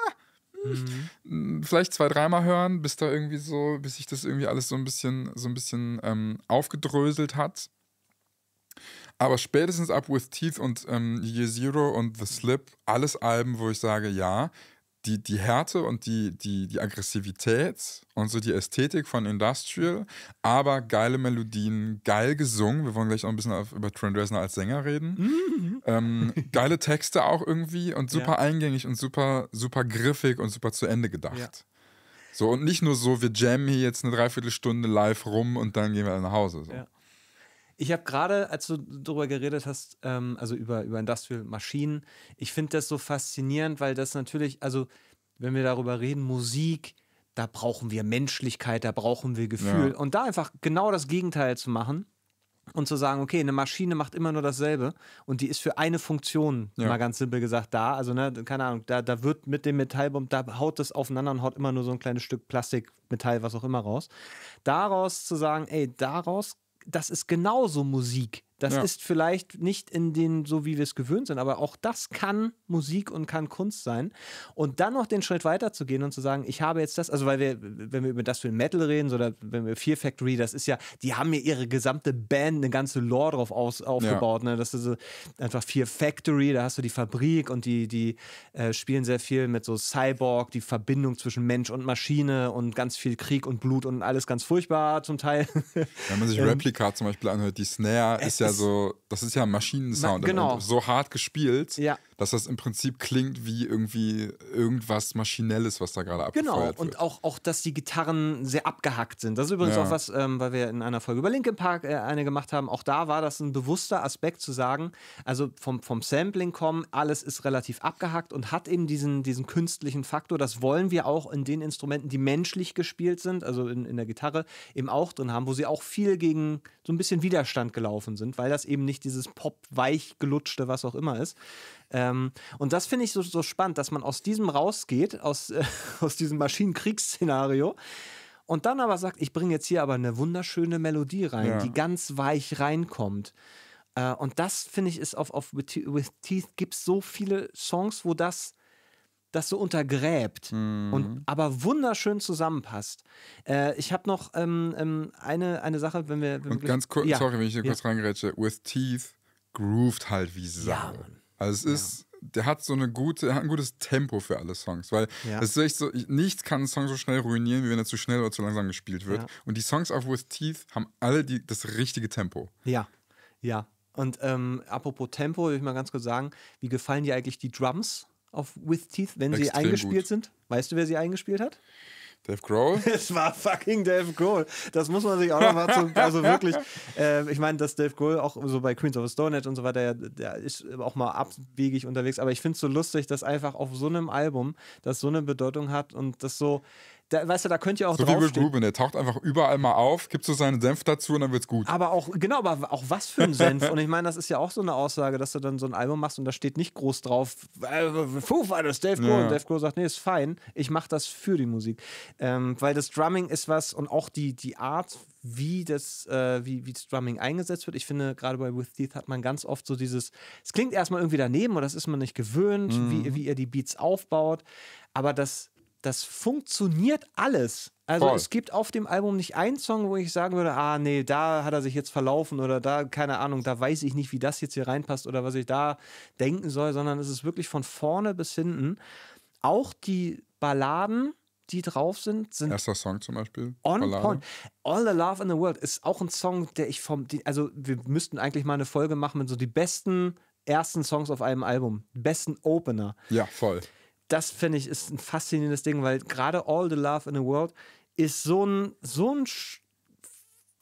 Speaker 2: hm, Mhm. Vielleicht zwei, dreimal hören, bis da irgendwie so, bis sich das irgendwie alles so ein bisschen, so ein bisschen ähm, aufgedröselt hat. Aber spätestens ab With Teeth und ähm, Year Zero und The Slip, alles Alben, wo ich sage, ja, die, die Härte und die, die, die Aggressivität und so die Ästhetik von Industrial, aber geile Melodien, geil gesungen. Wir wollen gleich auch ein bisschen auf, über Trent Reznor als Sänger reden. Mhm. Ähm, geile Texte auch irgendwie und super ja. eingängig und super, super griffig und super zu Ende gedacht. Ja. So, und nicht nur so, wir jammen hier jetzt eine Dreiviertelstunde live rum und dann gehen wir nach Hause. So. Ja.
Speaker 1: Ich habe gerade, als du darüber geredet hast, ähm, also über, über Industrial Maschinen, ich finde das so faszinierend, weil das natürlich, also wenn wir darüber reden, Musik, da brauchen wir Menschlichkeit, da brauchen wir Gefühl. Ja. Und da einfach genau das Gegenteil zu machen und zu sagen, okay, eine Maschine macht immer nur dasselbe und die ist für eine Funktion, ja. mal ganz simpel gesagt, da. Also, ne, keine Ahnung, da, da wird mit dem Metallbomb, da haut das aufeinander und haut immer nur so ein kleines Stück Plastik, Metall, was auch immer raus. Daraus zu sagen, ey, daraus das ist genauso Musik. Das ja. ist vielleicht nicht in den, so wie wir es gewöhnt sind, aber auch das kann Musik und kann Kunst sein. Und dann noch den Schritt weiter zu gehen und zu sagen, ich habe jetzt das, also weil wir, wenn wir über das für Metal reden oder wenn wir Fear Factory, das ist ja, die haben ja ihre gesamte Band, eine ganze Lore drauf aus, aufgebaut. Ja. Ne? Das ist einfach Fear Factory, da hast du die Fabrik und die, die äh, spielen sehr viel mit so Cyborg, die Verbindung zwischen Mensch und Maschine und ganz viel Krieg und Blut und alles ganz furchtbar zum Teil. Wenn
Speaker 2: man sich ähm, Replica zum Beispiel anhört, die Snare äh, ist ja ja so, das ist ja Maschinensound. genau. so hart gespielt. Ja dass das im Prinzip klingt wie irgendwie irgendwas Maschinelles, was da gerade abgefeuert genau. wird. Genau,
Speaker 1: und auch, auch, dass die Gitarren sehr abgehackt sind. Das ist übrigens ja. auch was, ähm, weil wir in einer Folge über Linkin Park äh, eine gemacht haben, auch da war das ein bewusster Aspekt zu sagen, also vom, vom Sampling kommen, alles ist relativ abgehackt und hat eben diesen, diesen künstlichen Faktor. Das wollen wir auch in den Instrumenten, die menschlich gespielt sind, also in, in der Gitarre, eben auch drin haben, wo sie auch viel gegen so ein bisschen Widerstand gelaufen sind, weil das eben nicht dieses Pop-weich gelutschte, was auch immer ist. Ähm, und das finde ich so, so spannend, dass man aus diesem rausgeht, aus, äh, aus diesem Maschinenkriegsszenario. Und dann aber sagt, ich bringe jetzt hier aber eine wunderschöne Melodie rein, ja. die ganz weich reinkommt. Äh, und das finde ich ist auf, auf With, Teeth gibt es so viele Songs, wo das das so untergräbt mhm. und aber wunderschön zusammenpasst. Äh, ich habe noch ähm, ähm eine, eine Sache, wenn wir. Wenn und ganz kurz, ja. sorry, wenn ich hier ja. kurz
Speaker 2: reingerätsche. With Teeth grooved halt wie Samen. Ja, also es ist, der hat so eine gute, er hat ein gutes Tempo für alle Songs, weil ja. es ist echt so, nichts kann einen Song so schnell ruinieren, wie wenn er zu schnell oder zu langsam gespielt wird. Ja. Und die Songs auf With Teeth haben alle die, das richtige Tempo.
Speaker 1: Ja, ja. Und ähm, apropos Tempo, würde ich mal ganz kurz sagen, wie gefallen dir eigentlich die Drums auf With Teeth, wenn Extrem sie eingespielt gut. sind? Weißt du, wer sie eingespielt hat? Dave Grohl? Es war fucking Dave Grohl. Das muss man sich auch nochmal zu. Also wirklich, äh, ich meine, dass Dave Grohl auch so bei Queens of the Stone Age und so weiter, der, der ist auch mal abwegig unterwegs. Aber ich finde es so lustig, dass einfach auf so einem Album das so eine Bedeutung hat und das so da, weißt du, da könnt ihr auch so draufstehen. Wie Rick Rubin, der taucht einfach überall mal auf, gibt so seinen Senf dazu und dann wird's gut. Aber auch, genau, aber auch was für ein Senf. und ich meine, das ist ja auch so eine Aussage, dass du dann so ein Album machst und da steht nicht groß drauf, äh, Foo Fighters, Dave Grohl. Ja. Und Dave Grohl sagt, nee, ist fein, ich mach das für die Musik. Ähm, weil das Drumming ist was und auch die, die Art, wie das, äh, wie, wie das Drumming eingesetzt wird. Ich finde, gerade bei With Teeth hat man ganz oft so dieses, es klingt erstmal irgendwie daneben oder das ist man nicht gewöhnt, mhm. wie, wie ihr die Beats aufbaut, aber das das funktioniert alles. Also Voll. es gibt auf dem Album nicht einen Song, wo ich sagen würde, ah nee, da hat er sich jetzt verlaufen oder da, keine Ahnung, da weiß ich nicht, wie das jetzt hier reinpasst oder was ich da denken soll, sondern es ist wirklich von vorne bis hinten. Auch die Balladen, die drauf sind, sind. Erster Song zum Beispiel. On Ballade. Point. All the Love in the World ist auch ein Song, der ich vom. Also wir müssten eigentlich mal eine Folge machen mit so die besten ersten Songs auf einem Album, besten Opener. Ja, voll das finde ich ist ein faszinierendes Ding, weil gerade All the Love in the World ist so ein, so ein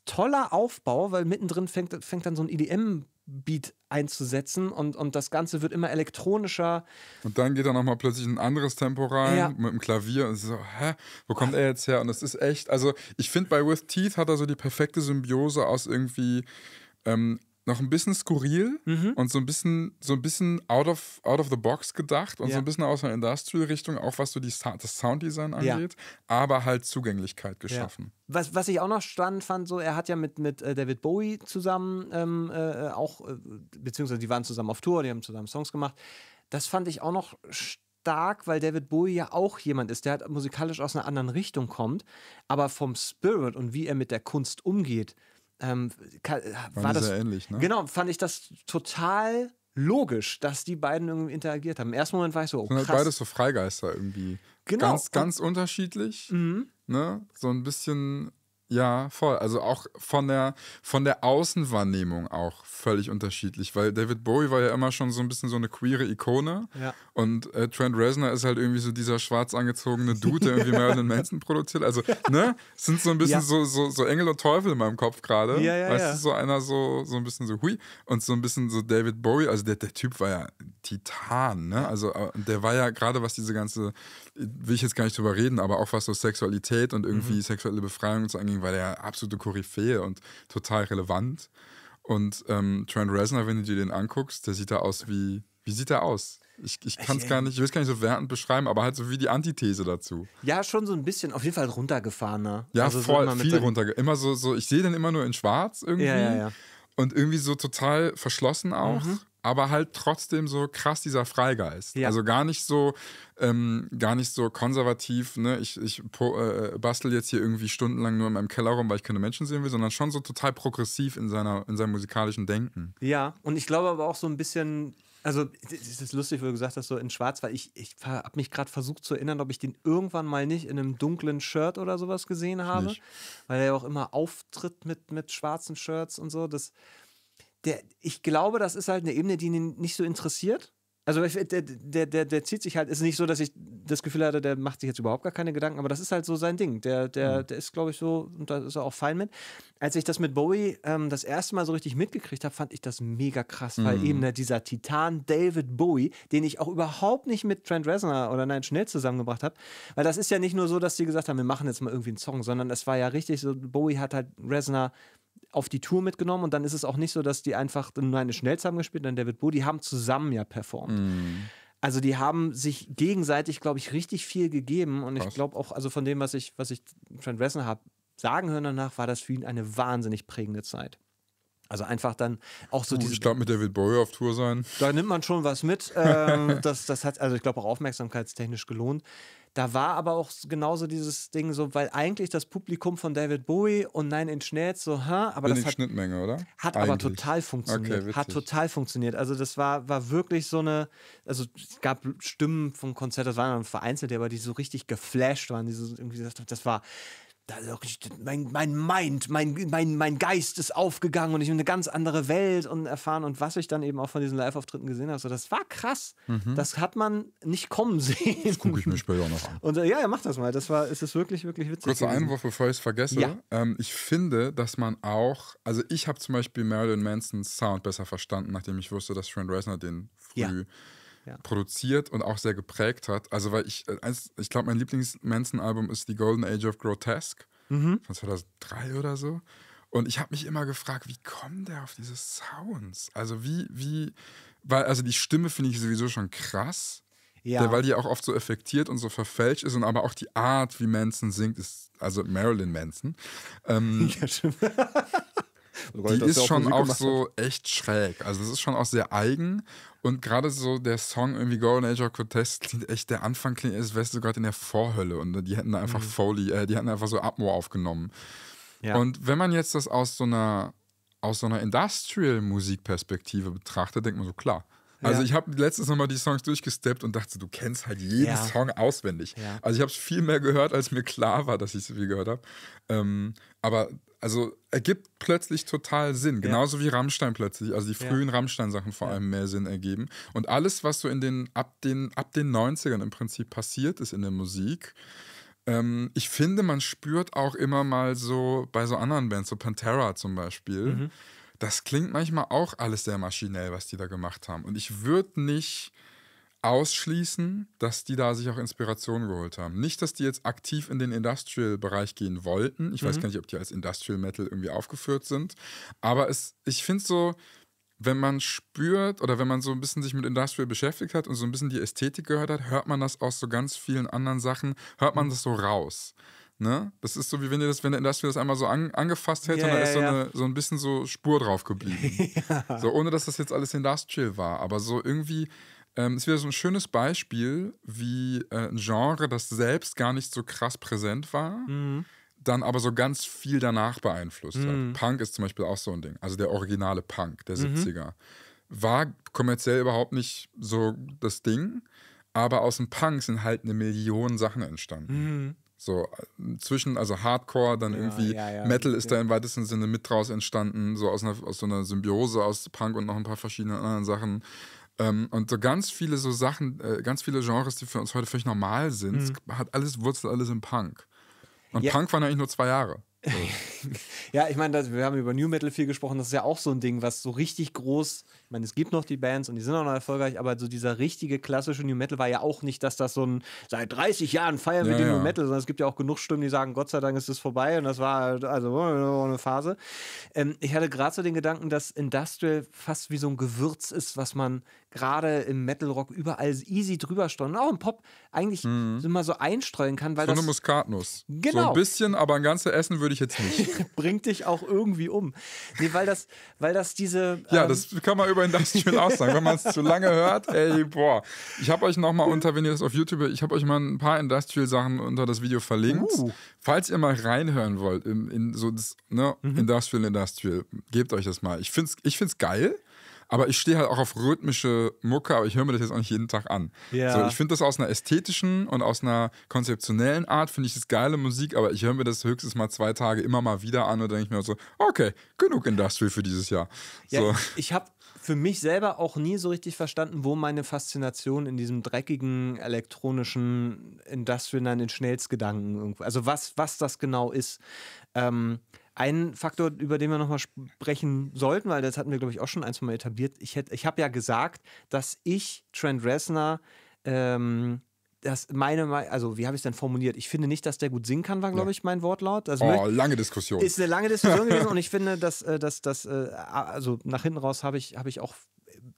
Speaker 1: toller Aufbau, weil mittendrin fängt, fängt dann so ein EDM Beat einzusetzen und, und das Ganze wird immer elektronischer.
Speaker 2: Und dann geht da nochmal plötzlich ein anderes Tempo rein ja. mit dem Klavier und so, hä, wo kommt ah. er jetzt her? Und das ist echt, also ich finde bei With Teeth hat er so die perfekte Symbiose aus irgendwie ähm, noch ein bisschen skurril mhm. und so ein bisschen, so ein bisschen out of, out of the box gedacht und ja. so ein bisschen aus einer Industrial-Richtung, auch was so die, das Sounddesign angeht, ja. aber halt Zugänglichkeit geschaffen.
Speaker 1: Ja. Was, was ich auch noch spannend fand, so er hat ja mit, mit äh, David Bowie zusammen ähm, äh, auch, äh, beziehungsweise die waren zusammen auf Tour, die haben zusammen Songs gemacht. Das fand ich auch noch stark, weil David Bowie ja auch jemand ist, der halt musikalisch aus einer anderen Richtung kommt, aber vom Spirit und wie er mit der Kunst umgeht, ähm, äh, war das sehr ähnlich, ne? Genau, fand ich das total logisch, dass die beiden irgendwie interagiert haben. Im ersten Moment war ich so, oh, halt krass. beides so
Speaker 2: Freigeister irgendwie. Genau. Ganz, ganz
Speaker 1: unterschiedlich. Mhm.
Speaker 2: Ne? So ein bisschen ja, voll. Also auch von der, von der Außenwahrnehmung auch völlig unterschiedlich, weil David Bowie war ja immer schon so ein bisschen so eine queere Ikone. Ja. Und äh, Trent Reznor ist halt irgendwie so dieser schwarz angezogene Dude, der irgendwie Marilyn Manson produziert. Also, ne? Sind so ein bisschen ja. so, so, so Engel und Teufel in meinem Kopf gerade. Ja, ja, weißt ja. du, so einer so, so ein bisschen so hui und so ein bisschen so David Bowie. Also, der, der Typ war ja Titan, ne? Also, äh, der war ja gerade, was diese ganze, will ich jetzt gar nicht drüber reden, aber auch was so Sexualität und irgendwie mhm. sexuelle Befreiung und so angeht, deswegen war der absolute Koryphäe und total relevant. Und ähm, Trent Reznor, wenn du dir den anguckst, der sieht da aus wie. Wie sieht er aus? Ich, ich kann es äh, gar nicht, ich will es gar nicht so wertend beschreiben, aber halt so wie die Antithese dazu.
Speaker 1: Ja, schon so ein bisschen, auf jeden Fall runtergefahrener. Ja, also voll, so viel
Speaker 2: runtergefahrener. Immer so, so, ich sehe den immer nur in schwarz irgendwie. Ja, ja, ja. Und irgendwie so total verschlossen auch. Mhm aber halt trotzdem so krass dieser Freigeist. Ja. Also gar nicht so, ähm, gar nicht so konservativ, ne? ich, ich äh, bastel jetzt hier irgendwie stundenlang nur in meinem Keller rum, weil ich keine Menschen sehen will, sondern schon so total progressiv in, seiner, in seinem musikalischen Denken.
Speaker 1: Ja, und ich glaube aber auch so ein bisschen, also es ist lustig, wo du gesagt hast, so in schwarz, weil ich, ich habe mich gerade versucht zu erinnern, ob ich den irgendwann mal nicht in einem dunklen Shirt oder sowas gesehen habe, nicht. weil er ja auch immer auftritt mit, mit schwarzen Shirts und so, das der, ich glaube, das ist halt eine Ebene, die ihn nicht so interessiert. Also der, der, der, der zieht sich halt, es ist nicht so, dass ich das Gefühl hatte, der macht sich jetzt überhaupt gar keine Gedanken, aber das ist halt so sein Ding. Der, der, mhm. der ist, glaube ich, so, und da ist er auch fein mit. Als ich das mit Bowie ähm, das erste Mal so richtig mitgekriegt habe, fand ich das mega krass, mhm. weil eben dieser Titan David Bowie, den ich auch überhaupt nicht mit Trent Reznor oder nein, schnell zusammengebracht habe, weil das ist ja nicht nur so, dass sie gesagt haben, wir machen jetzt mal irgendwie einen Song, sondern es war ja richtig so, Bowie hat halt Reznor auf die Tour mitgenommen und dann ist es auch nicht so, dass die einfach nur eine Schnellz haben gespielt, dann David Bowie, die haben zusammen ja performt. Mm. Also die haben sich gegenseitig, glaube ich, richtig viel gegeben und Krass. ich glaube auch, also von dem, was ich, was ich Trent Reznor habe sagen hören danach, war das für ihn eine wahnsinnig prägende Zeit. Also einfach dann auch so uh, diese. Ich glaube, mit
Speaker 2: David Bowie auf Tour sein.
Speaker 1: Da nimmt man schon was mit. Ähm, das, das hat, also ich glaube, auch aufmerksamkeitstechnisch gelohnt. Da war aber auch genauso dieses Ding so, weil eigentlich das Publikum von David Bowie und Nein in Schnells so, ha, aber In das hat, Schnittmenge,
Speaker 2: oder? hat aber total funktioniert. Okay, hat
Speaker 1: total funktioniert. Also das war, war wirklich so eine, also es gab Stimmen vom Konzert, das waren dann vereinzelt, aber die so richtig geflasht waren, die so irgendwie gesagt haben, das war, mein, mein Mind, mein, mein, mein Geist ist aufgegangen und ich habe eine ganz andere Welt und erfahren und was ich dann eben auch von diesen Live-Auftritten gesehen habe. So, das war krass. Mhm. Das hat man nicht kommen sehen. Das gucke
Speaker 2: ich mir später noch
Speaker 1: an. Und äh, ja, mach das mal. Das war, es ist wirklich, wirklich witzig. Kurzer Einwurf, bevor ich es vergesse. Ja.
Speaker 2: Ähm, ich finde, dass man auch, also ich habe zum Beispiel Marilyn Mansons Sound besser verstanden, nachdem ich wusste, dass Trent Reznor den früh ja ja. produziert und auch sehr geprägt hat. Also, weil ich, äh, ich glaube, mein Lieblings-Manson-Album ist die Golden Age of Grotesque mhm. von 2003 oder so. Und ich habe mich immer gefragt, wie kommt der auf diese Sounds? Also, wie, wie, weil, also die Stimme finde ich sowieso schon krass. Ja. Der, weil die auch oft so effektiert und so verfälscht ist und aber auch die Art, wie Manson singt, ist, also Marilyn Manson. Ähm, ja, stimmt. Oh die ist ja schon auch so hat. echt schräg. Also es ist schon auch sehr eigen. Und gerade so der Song irgendwie Golden Age of Contest klingt echt, der Anfang klingt, als wärst du gerade in der Vorhölle und die hätten einfach mhm. Foley, äh, die hätten einfach so Atmo aufgenommen. Ja. Und wenn man jetzt das aus so einer aus so einer Industrial-Musik-Perspektive betrachtet, denkt man so, klar, also ja. ich habe letztens nochmal die Songs durchgesteppt und dachte, du kennst halt jeden ja. Song auswendig. Ja. Also ich habe es viel mehr gehört, als mir klar war, dass ich so viel gehört habe. Ähm, aber also ergibt plötzlich total Sinn. Genauso wie Rammstein plötzlich. Also die frühen ja. Rammstein-Sachen vor allem mehr Sinn ergeben. Und alles, was so in den ab, den ab den 90ern im Prinzip passiert ist in der Musik, ähm, ich finde, man spürt auch immer mal so bei so anderen Bands, so Pantera zum Beispiel. Mhm. Das klingt manchmal auch alles sehr maschinell, was die da gemacht haben. Und ich würde nicht ausschließen, dass die da sich auch Inspiration geholt haben. Nicht, dass die jetzt aktiv in den Industrial-Bereich gehen wollten. Ich mhm. weiß gar nicht, ob die als Industrial Metal irgendwie aufgeführt sind. Aber es, ich finde so, wenn man spürt oder wenn man so ein bisschen sich mit Industrial beschäftigt hat und so ein bisschen die Ästhetik gehört hat, hört man das aus so ganz vielen anderen Sachen, hört man mhm. das so raus. Ne? Das ist so, wie wenn ihr das, wenn der Industrial das einmal so an, angefasst hätte yeah, und da ist so, ja. eine, so ein bisschen so Spur drauf geblieben. ja. So, ohne dass das jetzt alles Industrial war, aber so irgendwie ähm, ist wieder so ein schönes Beispiel, wie äh, ein Genre, das selbst gar nicht so krass präsent war, mhm. dann aber so ganz viel danach beeinflusst mhm. hat. Punk ist zum Beispiel auch so ein Ding. Also der originale Punk der mhm. 70er. War kommerziell überhaupt nicht so das Ding, aber aus dem Punk sind halt eine Million Sachen entstanden. Mhm. So äh, zwischen, also Hardcore, dann ja, irgendwie ja, ja, Metal ist da im weitesten Sinne mit draus entstanden, so aus, einer, aus so einer Symbiose aus Punk und noch ein paar verschiedenen anderen Sachen. Ähm, und so ganz viele so Sachen, äh, ganz viele Genres, die für uns heute völlig normal sind, mhm. hat alles Wurzel, alles im Punk. Und ja. Punk waren eigentlich
Speaker 1: nur zwei Jahre. ja, ich meine, wir haben über New Metal viel gesprochen. Das ist ja auch so ein Ding, was so richtig groß meine, es gibt noch die Bands und die sind auch noch erfolgreich, aber so dieser richtige klassische New Metal war ja auch nicht, dass das so ein, seit 30 Jahren feiern wir ja, den ja. New Metal, sondern es gibt ja auch genug Stimmen, die sagen, Gott sei Dank ist es vorbei und das war halt, also oh, oh, eine Phase. Ähm, ich hatte gerade so den Gedanken, dass Industrial fast wie so ein Gewürz ist, was man gerade im Metal-Rock überall easy drüber steuern, auch im Pop eigentlich mhm. immer so einstreuen kann. Weil so eine
Speaker 2: Muskatnuss. Genau. So ein genau. bisschen, aber ein ganzes Essen würde ich jetzt
Speaker 1: nicht. Bringt dich auch irgendwie um. Nee, weil das, weil das diese.
Speaker 2: Ja, ähm, das kann man über auch sagen, Wenn man es zu lange hört, ey, boah. Ich habe euch nochmal unter, wenn ihr das auf YouTube, ich habe euch mal ein paar Industrial-Sachen unter das Video verlinkt. Uh. Falls ihr mal reinhören wollt, in, in so das, ne, mhm. Industrial, Industrial, gebt euch das mal. Ich finde es ich find's geil. Aber ich stehe halt auch auf rhythmische Mucke, aber ich höre mir das jetzt auch nicht jeden Tag an. Yeah. So, ich finde das aus einer ästhetischen und aus einer konzeptionellen Art, finde ich das geile Musik, aber ich höre mir das höchstens mal zwei Tage immer mal wieder an und denke ich mir so, okay, genug Industrial für dieses Jahr. Ja, so.
Speaker 1: Ich habe für mich selber auch nie so richtig verstanden, wo meine Faszination in diesem dreckigen elektronischen Industrial in den Schnellsgedanken irgendwo, also was, was das genau ist. Ähm, ein Faktor, über den wir nochmal sprechen sollten, weil das hatten wir, glaube ich, auch schon ein, zwei Mal etabliert. Ich, ich habe ja gesagt, dass ich Trent Reznor ähm, das meine, also wie habe ich es denn formuliert? Ich finde nicht, dass der gut singen kann, war, glaube ja. ich, mein Wortlaut. Also oh, lange Diskussion. Ist eine lange Diskussion gewesen und ich finde, dass das, äh, dass, äh, also nach hinten raus habe ich, hab ich auch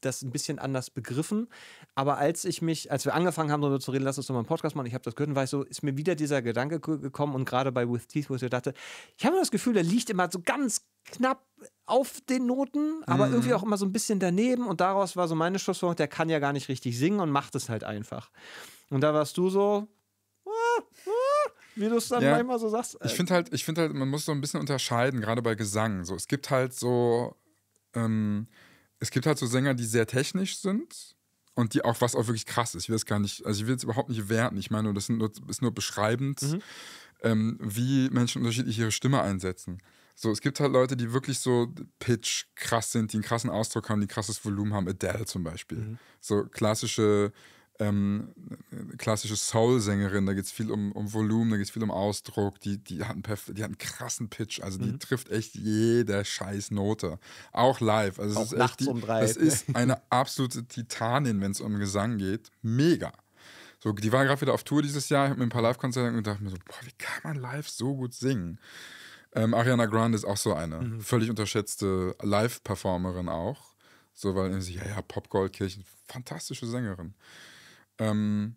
Speaker 1: das ein bisschen anders begriffen. Aber als ich mich, als wir angefangen haben, darüber zu reden, lass uns doch mal einen Podcast machen, ich habe das gehört und war ich so, ist mir wieder dieser Gedanke gekommen und gerade bei With Teeth, wo ich dachte, ich habe das Gefühl, der liegt immer so ganz knapp auf den Noten, aber mhm. irgendwie auch immer so ein bisschen daneben und daraus war so meine Schlussfolgerung, der kann ja gar nicht richtig singen und macht es halt einfach. Und da warst du so, ah, ah, wie du es dann ja, manchmal so sagst. Ich finde
Speaker 2: halt, ich halt, man muss so ein bisschen unterscheiden, gerade bei Gesang. So, es gibt halt so, ähm, es gibt halt so Sänger, die sehr technisch sind und die auch was auch wirklich krass ist. Ich will es gar nicht, also ich will es überhaupt nicht werten. Ich meine, das nur, ist nur beschreibend, mhm. ähm, wie Menschen unterschiedlich ihre Stimme einsetzen. So, es gibt halt Leute, die wirklich so Pitch krass sind, die einen krassen Ausdruck haben, die ein krasses Volumen haben. Adele zum Beispiel. Mhm. So klassische ähm, äh, klassische Soul-Sängerin, da geht es viel um, um Volumen, da geht es viel um Ausdruck, die, die, hat einen die hat einen krassen Pitch, also die mhm. trifft echt jede scheiß Note, auch live. Also auch ist echt die, um drei. Das ist eine absolute Titanin, wenn es um Gesang geht, mega. So, die war gerade wieder auf Tour dieses Jahr, ich habe mir ein paar Live-Konzerte und dachte mir so, boah, wie kann man live so gut singen? Ähm, Ariana Grande ist auch so eine, mhm. völlig unterschätzte Live-Performerin auch. So, weil sie, ja, ja, Popgoldkirchen, fantastische Sängerin. Ähm,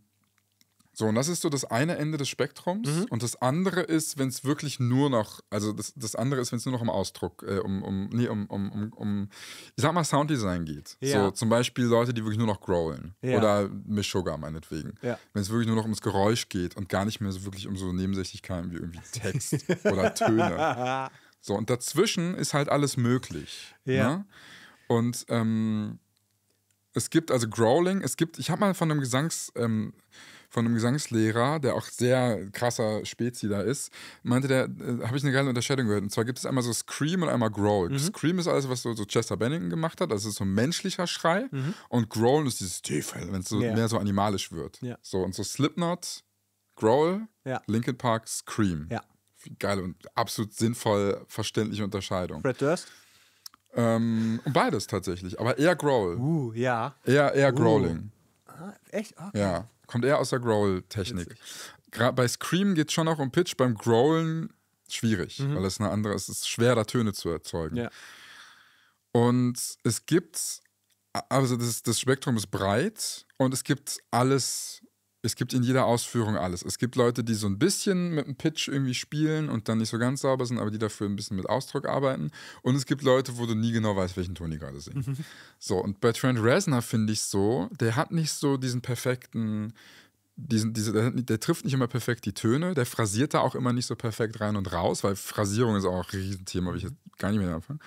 Speaker 2: so, und das ist so das eine Ende des Spektrums. Mhm. Und das andere ist, wenn es wirklich nur noch, also das, das andere ist, wenn es nur noch um Ausdruck, äh, um, um, nee, um, um, um, um, ich sag mal, Sounddesign geht. Ja. So zum Beispiel Leute, die wirklich nur noch growlen. Ja. Oder Meshuggah meinetwegen. Ja. Wenn es wirklich nur noch ums Geräusch geht und gar nicht mehr so wirklich um so Nebensächlichkeiten wie irgendwie Text oder Töne. So, und dazwischen ist halt alles möglich. Ja. Ne? Und ähm, es gibt also Growling, es gibt, ich habe mal von einem Gesangs, ähm, von einem Gesangslehrer, der auch sehr krasser Spezi da ist, meinte der, äh, habe ich eine geile Unterscheidung gehört. Und zwar gibt es einmal so Scream und einmal Growl. Mhm. Scream ist alles, was so, so Chester Bennington gemacht hat, also so ein menschlicher Schrei. Mhm. Und Growl ist dieses Tiefe, wenn es so, ja. mehr so animalisch wird. Ja. So und so Slipknot, Growl, ja. Linkin Park, Scream. Ja. Geile und absolut sinnvoll verständliche Unterscheidung. Fred Durst? Ähm, beides tatsächlich, aber eher Growl. Uh, ja. Eher, eher uh. Growling.
Speaker 1: Ah, echt? Ah, okay. Ja,
Speaker 2: kommt eher aus der Growl-Technik. Gerade Bei Scream geht es schon auch um Pitch, beim Growlen schwierig, mhm. weil es eine andere ist. Es ist schwer, da Töne zu erzeugen. Ja. Und es gibt, also das, das Spektrum ist breit und es gibt alles es gibt in jeder Ausführung alles. Es gibt Leute, die so ein bisschen mit dem Pitch irgendwie spielen und dann nicht so ganz sauber sind, aber die dafür ein bisschen mit Ausdruck arbeiten. Und es gibt Leute, wo du nie genau weißt, welchen Ton die gerade singen. Mhm. So, und bei Trent Reznor finde ich so, der hat nicht so diesen perfekten. Diesen, diese, der, der, trifft nicht immer perfekt die Töne, der phrasiert da auch immer nicht so perfekt rein und raus, weil Phrasierung ist auch ein Riesenthema, habe ich jetzt gar nicht mehr anfangen.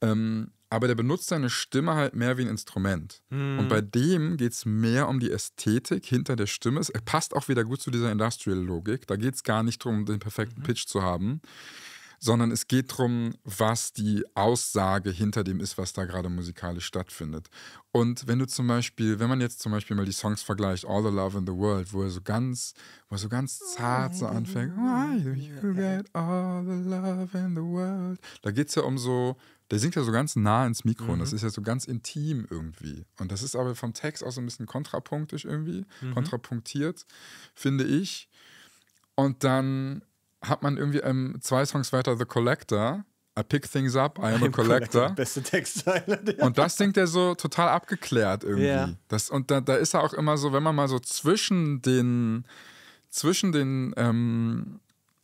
Speaker 2: Ähm, aber der benutzt seine Stimme halt mehr wie ein Instrument. Mm. Und hm. bei dem geht es mehr um die Ästhetik hinter der Stimme. Es passt auch wieder gut zu dieser Industrial-Logik. Da geht es gar nicht darum, den perfekten mhm. Pitch zu haben, sondern es geht darum, was die Aussage hinter dem ist, was da gerade musikalisch stattfindet. Und wenn du zum Beispiel, wenn man jetzt zum Beispiel mal die Songs vergleicht, All the Love in the World, wo er so ganz, wo er so ganz oh, zart so anfängt, Why do you get all the love in the world? Da geht es ja um so der singt ja so ganz nah ins Mikro mhm. und das mhm. ist ja so ganz intim irgendwie. Und das ist aber vom Text aus so ein bisschen kontrapunktisch irgendwie, mhm. kontrapunktiert, finde ich. Und dann hat man irgendwie ähm, zwei Songs weiter The Collector. I pick things up, I am a collector. collector.
Speaker 1: Beste Textzeile.
Speaker 2: und das singt er so total abgeklärt irgendwie. Yeah. Das, und da, da ist er auch immer so, wenn man mal so zwischen den, zwischen den ähm,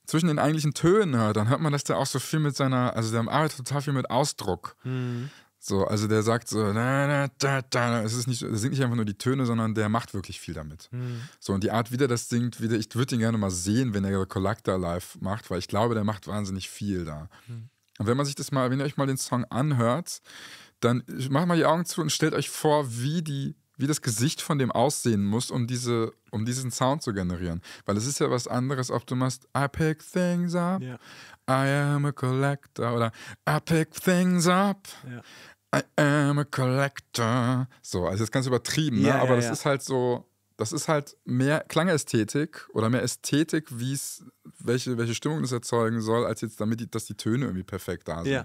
Speaker 2: zwischen den eigentlichen Tönen hört, dann hört man, dass der auch so viel mit seiner, also der arbeitet total viel mit Ausdruck. Mhm. So, also der sagt so, na, na, da, da. Es ist nicht, der singt nicht einfach nur die Töne, sondern der macht wirklich viel damit. Mhm. So, und die Art, wie der das singt, wieder, ich würde ihn gerne mal sehen, wenn er Collector live macht, weil ich glaube, der macht wahnsinnig viel da. Mhm. Und wenn man sich das mal, wenn ihr euch mal den Song anhört, dann macht mal die Augen zu und stellt euch vor, wie die wie das Gesicht von dem aussehen muss, um, diese, um diesen Sound zu generieren. Weil es ist ja was anderes, ob du machst I pick things up, yeah. I am a collector oder I pick things up, yeah. I am a collector. So, also das ist ganz übertrieben, yeah, ne? aber das ist halt so, das ist halt mehr Klangästhetik oder mehr Ästhetik, wie es, welche, welche Stimmung das erzeugen soll, als jetzt damit, die, dass die Töne irgendwie perfekt da sind. Ja.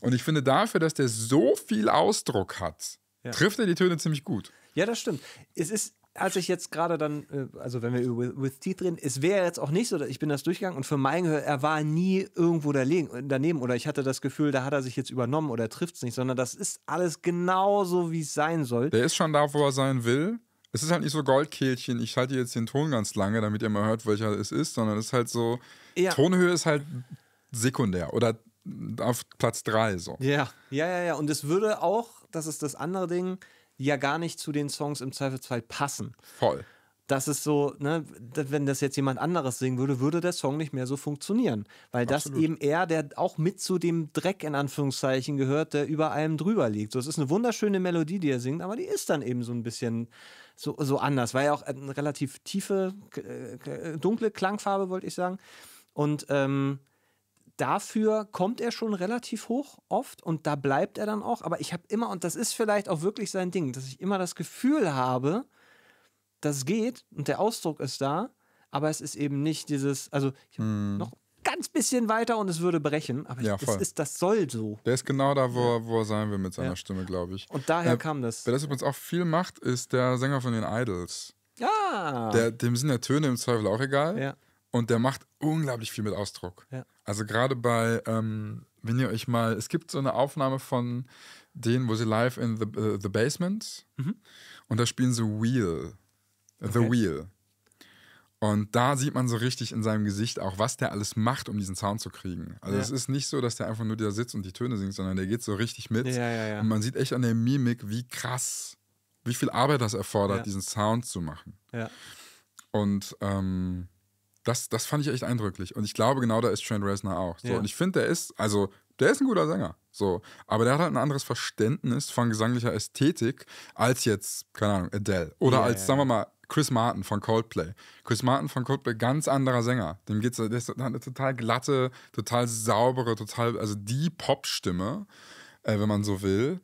Speaker 2: Und ich finde dafür, dass der so viel Ausdruck hat, ja. trifft
Speaker 1: er die Töne ziemlich gut. Ja, das stimmt. Es ist, als ich jetzt gerade dann, äh, also wenn wir über With Teeth reden, es wäre jetzt auch nicht so, ich bin das durchgegangen und für mein Gehör, er war nie irgendwo daneben oder ich hatte das Gefühl, da hat er sich jetzt übernommen oder trifft es nicht, sondern das ist alles genauso, wie es sein soll.
Speaker 2: Der ist schon da, wo er sein will. Es ist halt nicht so
Speaker 1: Goldkehlchen,
Speaker 2: ich halte jetzt den Ton ganz lange, damit ihr mal hört, welcher es ist, sondern es ist halt so, ja. Tonhöhe ist halt sekundär oder auf Platz drei so.
Speaker 1: Ja, ja, ja, ja. Und es würde auch, das ist das andere Ding, ja gar nicht zu den Songs im Zweifelsfall passen. Voll. Das ist so, ne, wenn das jetzt jemand anderes singen würde, würde der Song nicht mehr so funktionieren. Weil Absolut. das eben er, der auch mit zu dem Dreck in Anführungszeichen gehört, der über allem drüber liegt. So, es ist eine wunderschöne Melodie, die er singt, aber die ist dann eben so ein bisschen so, so anders. War ja auch eine relativ tiefe, äh, äh, dunkle Klangfarbe, wollte ich sagen. Und ähm, Dafür kommt er schon relativ hoch oft und da bleibt er dann auch. Aber ich habe immer, und das ist vielleicht auch wirklich sein Ding, dass ich immer das Gefühl habe, das geht und der Ausdruck ist da, aber es ist eben nicht dieses, also ich mm. noch ganz bisschen weiter und es würde brechen, aber ja, ich, das, ist, das soll so.
Speaker 2: Der ist genau da, wo, er, wo er sein will mit seiner ja. Stimme, glaube ich. Und daher äh, kam das. Wer das übrigens auch viel macht, ist der Sänger von den Idols.
Speaker 1: Ja. Ah. Der,
Speaker 2: dem sind ja Töne im Zweifel auch egal. Ja. Und der macht unglaublich viel mit Ausdruck. Ja. Also gerade bei, ähm, wenn ihr euch mal, es gibt so eine Aufnahme von denen, wo sie live in The, uh, the Basement mhm. und da spielen sie Wheel. The okay. Wheel. Und da sieht man so richtig in seinem Gesicht auch, was der alles macht, um diesen Sound zu kriegen. Also ja. es ist nicht so, dass der einfach nur da sitzt und die Töne singt, sondern der geht so richtig mit. Ja, und man sieht echt an der Mimik, wie krass, wie viel Arbeit das erfordert, diesen Sound zu machen. Ja. Und ähm, das, das fand ich echt eindrücklich. Und ich glaube, genau da ist Trent Reznor auch. So. Ja. Und ich finde, der ist, also, der ist ein guter Sänger. So. Aber der hat halt ein anderes Verständnis von gesanglicher Ästhetik als jetzt, keine Ahnung, Adele. Oder yeah. als, sagen wir mal, Chris Martin von Coldplay. Chris Martin von Coldplay, ganz anderer Sänger. Dem geht's, der hat eine total glatte, total saubere, total, also die Popstimme, äh, wenn man so will.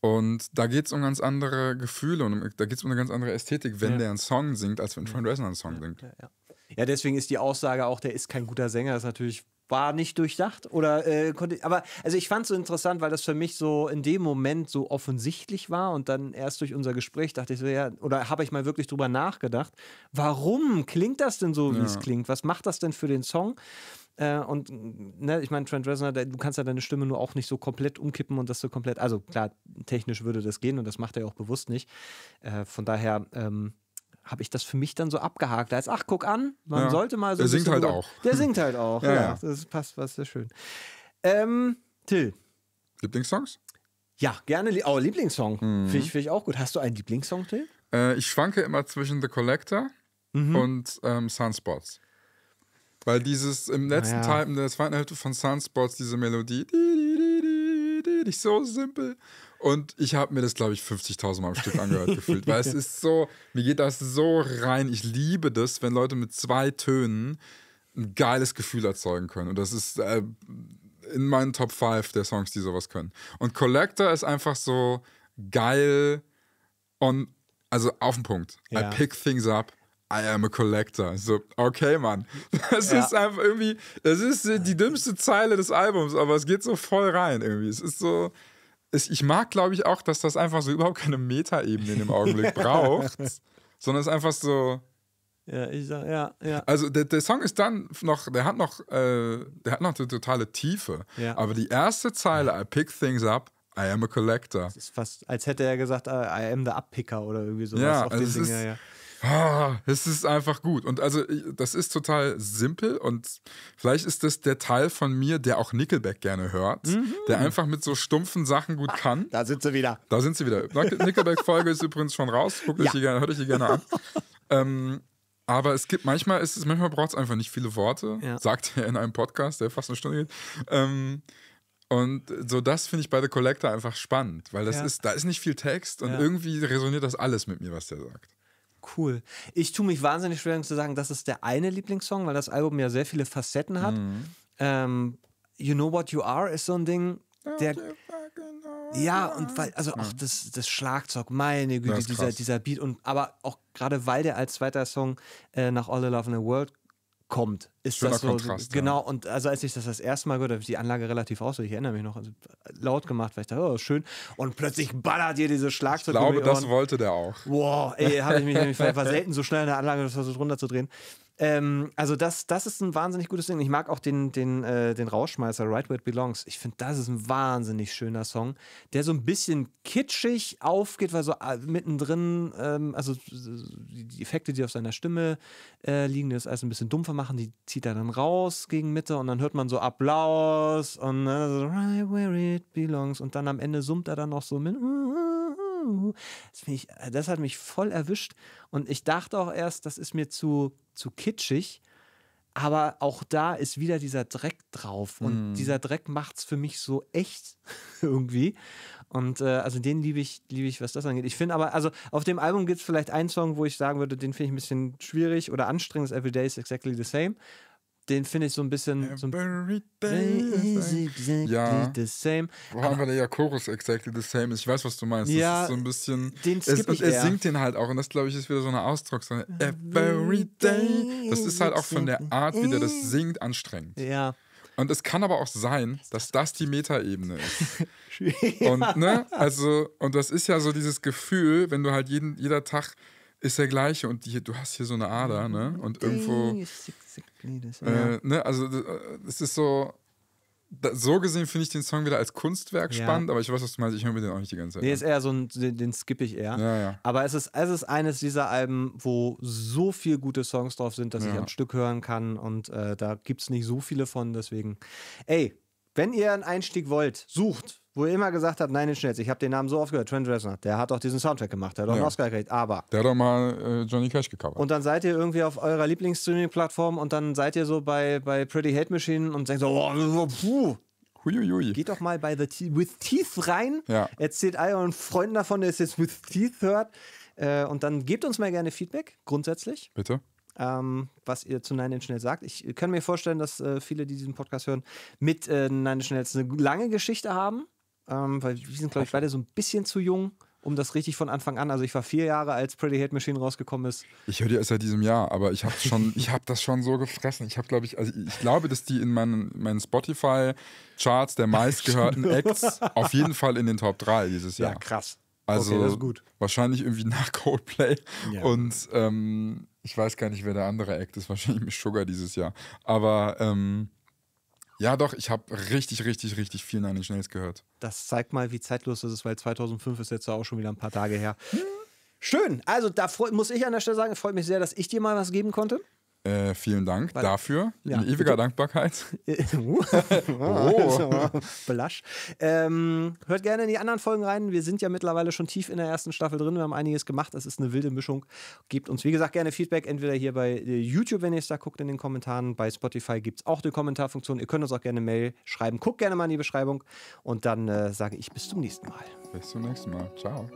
Speaker 2: Und da geht es um ganz andere Gefühle und da geht es um eine ganz andere Ästhetik, wenn ja. der einen Song singt,
Speaker 1: als wenn Trent Reznor einen Song singt. Ja, ja, ja, deswegen ist die Aussage auch, der ist kein guter Sänger, das ist natürlich war nicht durchdacht oder äh, konnte aber also ich fand es so interessant, weil das für mich so in dem Moment so offensichtlich war und dann erst durch unser Gespräch dachte ich so ja oder habe ich mal wirklich drüber nachgedacht, warum klingt das denn so, wie es klingt? Was macht das denn für den Song? Äh, und ne, ich meine, Trent Reznor, du kannst ja deine Stimme nur auch nicht so komplett umkippen und das so komplett, also klar, technisch würde das gehen und das macht er ja auch bewusst nicht. Äh, von daher ähm, habe ich das für mich dann so abgehakt als, ach, guck an, man ja. sollte mal so. Der singt halt drüber. auch. Der singt halt auch, ja. ja. Das passt, was sehr schön. Ähm, Till. Lieblingssongs? Ja, gerne. Oh, Lieblingssong. Mhm. Finde ich, find ich auch gut. Hast du einen Lieblingssong, Till?
Speaker 2: Äh, ich schwanke immer zwischen The Collector mhm. und ähm, Sunspots. Weil dieses im letzten ja. Teil, in der zweiten Hälfte von Sunspots, diese Melodie, die, die, die, die, die, die, die, so simpel. Und ich habe mir das, glaube ich, 50.000 Mal am Stück angehört gefühlt, weil es ist so, mir geht das so rein. Ich liebe das, wenn Leute mit zwei Tönen ein geiles Gefühl erzeugen können. Und das ist äh, in meinen Top 5 der Songs, die sowas können. Und Collector ist einfach so geil on, also auf den Punkt. Ja. I pick things up. I am a collector. So, okay, Mann. Das ja. ist einfach irgendwie, das ist die dümmste Zeile des Albums, aber es geht so voll rein irgendwie. Es ist so, ich mag, glaube ich, auch, dass das einfach so überhaupt keine Metaebene in dem Augenblick braucht, sondern es ist einfach so. Ja, ich sag, ja, ja. Also der, der Song ist dann noch, der hat noch, äh, der hat noch eine totale Tiefe. Ja. Aber die erste Zeile, I pick things up, I am a collector. Das ist
Speaker 1: fast, als hätte er gesagt, I am the Uppicker oder irgendwie sowas. Ja, auf also den Ding, ist, ja. Ah,
Speaker 2: es ist einfach gut. Und also, das ist total simpel und vielleicht ist das der Teil von mir, der auch Nickelback gerne hört, mhm. der einfach mit so stumpfen Sachen gut ah, kann. Da sind sie wieder. Da sind sie wieder. Nickelback-Folge ist übrigens schon raus. Guckt ja. euch die gerne, hört euch die gerne an. ähm, aber es gibt manchmal, ist es, manchmal braucht es einfach nicht viele Worte, ja. sagt er in einem Podcast, der fast eine Stunde geht. Ähm, und so das finde ich bei The Collector einfach spannend, weil das ja. ist, da ist nicht viel Text und ja. irgendwie resoniert das alles mit mir, was der sagt
Speaker 1: cool. Ich tue mich wahnsinnig schwer, zu sagen, das ist der eine Lieblingssong, weil das Album ja sehr viele Facetten hat. Mhm. Ähm, you Know What You Are ist so ein Ding, der. Ja, und weil, also auch mhm. das, das Schlagzeug, meine Güte, dieser, dieser Beat. Und aber auch gerade weil der als zweiter Song äh, nach All the Love in the World kommt. Ist Schöner das so, Kontrast, genau. Ja. Und also als ich das das erste Mal gehört habe, die Anlage relativ aus, ich erinnere mich noch, also laut gemacht, weil ich dachte, oh, schön. Und plötzlich
Speaker 2: ballert ihr diese Schlagzeug. Ich glaube, das wollte der auch. Wow, ey, habe ich mich, war selten
Speaker 1: so schnell in der Anlage, das so drunter zu drehen. Ähm, also das, das ist ein wahnsinnig gutes Ding. Ich mag auch den, den, äh, den Rauschmeißer Right Where It Belongs. Ich finde, das ist ein wahnsinnig schöner Song, der so ein bisschen kitschig aufgeht, weil so äh, mittendrin, ähm, also die Effekte, die auf seiner Stimme äh, liegen, das alles ein bisschen dumpfer machen, die zieht er dann raus gegen Mitte und dann hört man so Applaus und dann äh, so Right Where It Belongs und dann am Ende summt er dann noch so mit das, ich, äh, das hat mich voll erwischt. Und ich dachte auch erst, das ist mir zu, zu kitschig. Aber auch da ist wieder dieser Dreck drauf. Und mm. dieser Dreck macht es für mich so echt irgendwie. Und äh, also den liebe ich, liebe ich, was das angeht. Ich finde aber, also auf dem Album gibt es vielleicht einen Song, wo ich sagen würde, den finde ich ein bisschen schwierig oder anstrengend. Every Day is Exactly the Same den finde ich so ein bisschen. So ein exactly ja. the same. Vor allem, weil er ja Chorus exactly the same ist. Ich weiß,
Speaker 2: was du meinst. Ja, das ist so ein bisschen. Den es, und er singt den halt auch. Und das, glaube ich, ist wieder so eine Ausdruckssache. Every day. Das ist halt auch von der Art, wie der das singt, anstrengend. Ja. Und es kann aber auch sein, dass das die Metaebene ist. und ne, also und das ist ja so dieses Gefühl, wenn du halt jeden jeder Tag ist der gleiche und hier, du hast hier so eine Ader, ne? Mhm. Und irgendwo. Äh, ne? Also äh, es ist so. so gesehen finde ich den Song wieder als Kunstwerk ja. spannend, aber ich weiß, was du meinst, ich höre mir den auch nicht die ganze Zeit. Nee, ist
Speaker 1: eher so ein, den, den skippe ich eher. Ja, ja. Aber es ist, es ist eines dieser Alben, wo so viel gute Songs drauf sind, dass ich am Stück hören kann und äh, da gibt es nicht so viele von, deswegen. Ey, wenn ihr einen Einstieg wollt, sucht, wo ihr immer gesagt habt, nein, den Schnitz. Ich habe den Namen so oft gehört, Trent Reznor. Der hat doch diesen Soundtrack gemacht, der hat doch ja. einen Oscar gekriegt, aber...
Speaker 2: Der hat doch mal äh, Johnny Cash gecovert.
Speaker 1: Und dann seid ihr irgendwie auf eurer Lieblingsstreaming-Plattform und dann seid ihr so bei, bei Pretty Hate Machine und denkt so, oh, puh, Huiuiui. Geht doch mal bei The Te With Teeth rein. Ja. Erzählt euren Freunden davon, der es jetzt With Teeth hört. Äh, und dann gebt uns mal gerne Feedback, grundsätzlich. Bitte ähm, was ihr zu Nine Nein Schnell sagt. Ich kann mir vorstellen, dass äh, viele, die diesen Podcast hören, mit äh, Nein Schnell eine lange Geschichte haben, ähm, weil wir sind, glaube ich, beide so ein bisschen zu jung, um das richtig von Anfang an. Also ich war vier Jahre, als Pretty Hate Machine rausgekommen ist.
Speaker 2: Ich höre die erst seit diesem Jahr, aber ich habe schon, ich habe das schon so gefressen. Ich habe, glaube ich, also ich glaube, dass die in meinen, meinen Spotify-Charts der meistgehörten Acts auf jeden Fall in den Top 3 dieses Jahr. Ja, krass. Also okay, wahrscheinlich irgendwie nach Coldplay. Ja. Und ähm, ich weiß gar nicht, wer der andere Act ist. Wahrscheinlich mit Sugar dieses Jahr. Aber ähm, ja, doch, ich habe richtig, richtig, richtig viel Nine Inch Nails gehört.
Speaker 1: Das zeigt mal, wie zeitlos das ist, weil 2005 ist jetzt auch schon wieder ein paar Tage her. Schön. Also, da muss ich an der Stelle sagen, freut mich sehr, dass ich dir mal was geben konnte.
Speaker 2: Äh, vielen Dank
Speaker 1: Weil, dafür. Ja, in ewiger bitte.
Speaker 2: Dankbarkeit.
Speaker 1: Äh, uh, oh. Also, Blasch. Ähm, hört gerne in die anderen Folgen rein. Wir sind ja mittlerweile schon tief in der ersten Staffel drin. Wir haben einiges gemacht. Es ist eine wilde Mischung. Gebt uns, wie gesagt, gerne Feedback. Entweder hier bei äh, YouTube, wenn ihr es da guckt, in den Kommentaren. Bei Spotify gibt es auch die Kommentarfunktion. Ihr könnt uns auch gerne Mail schreiben. Guckt gerne mal in die Beschreibung. Und dann äh, sage ich bis zum nächsten Mal. Bis zum nächsten Mal. Ciao.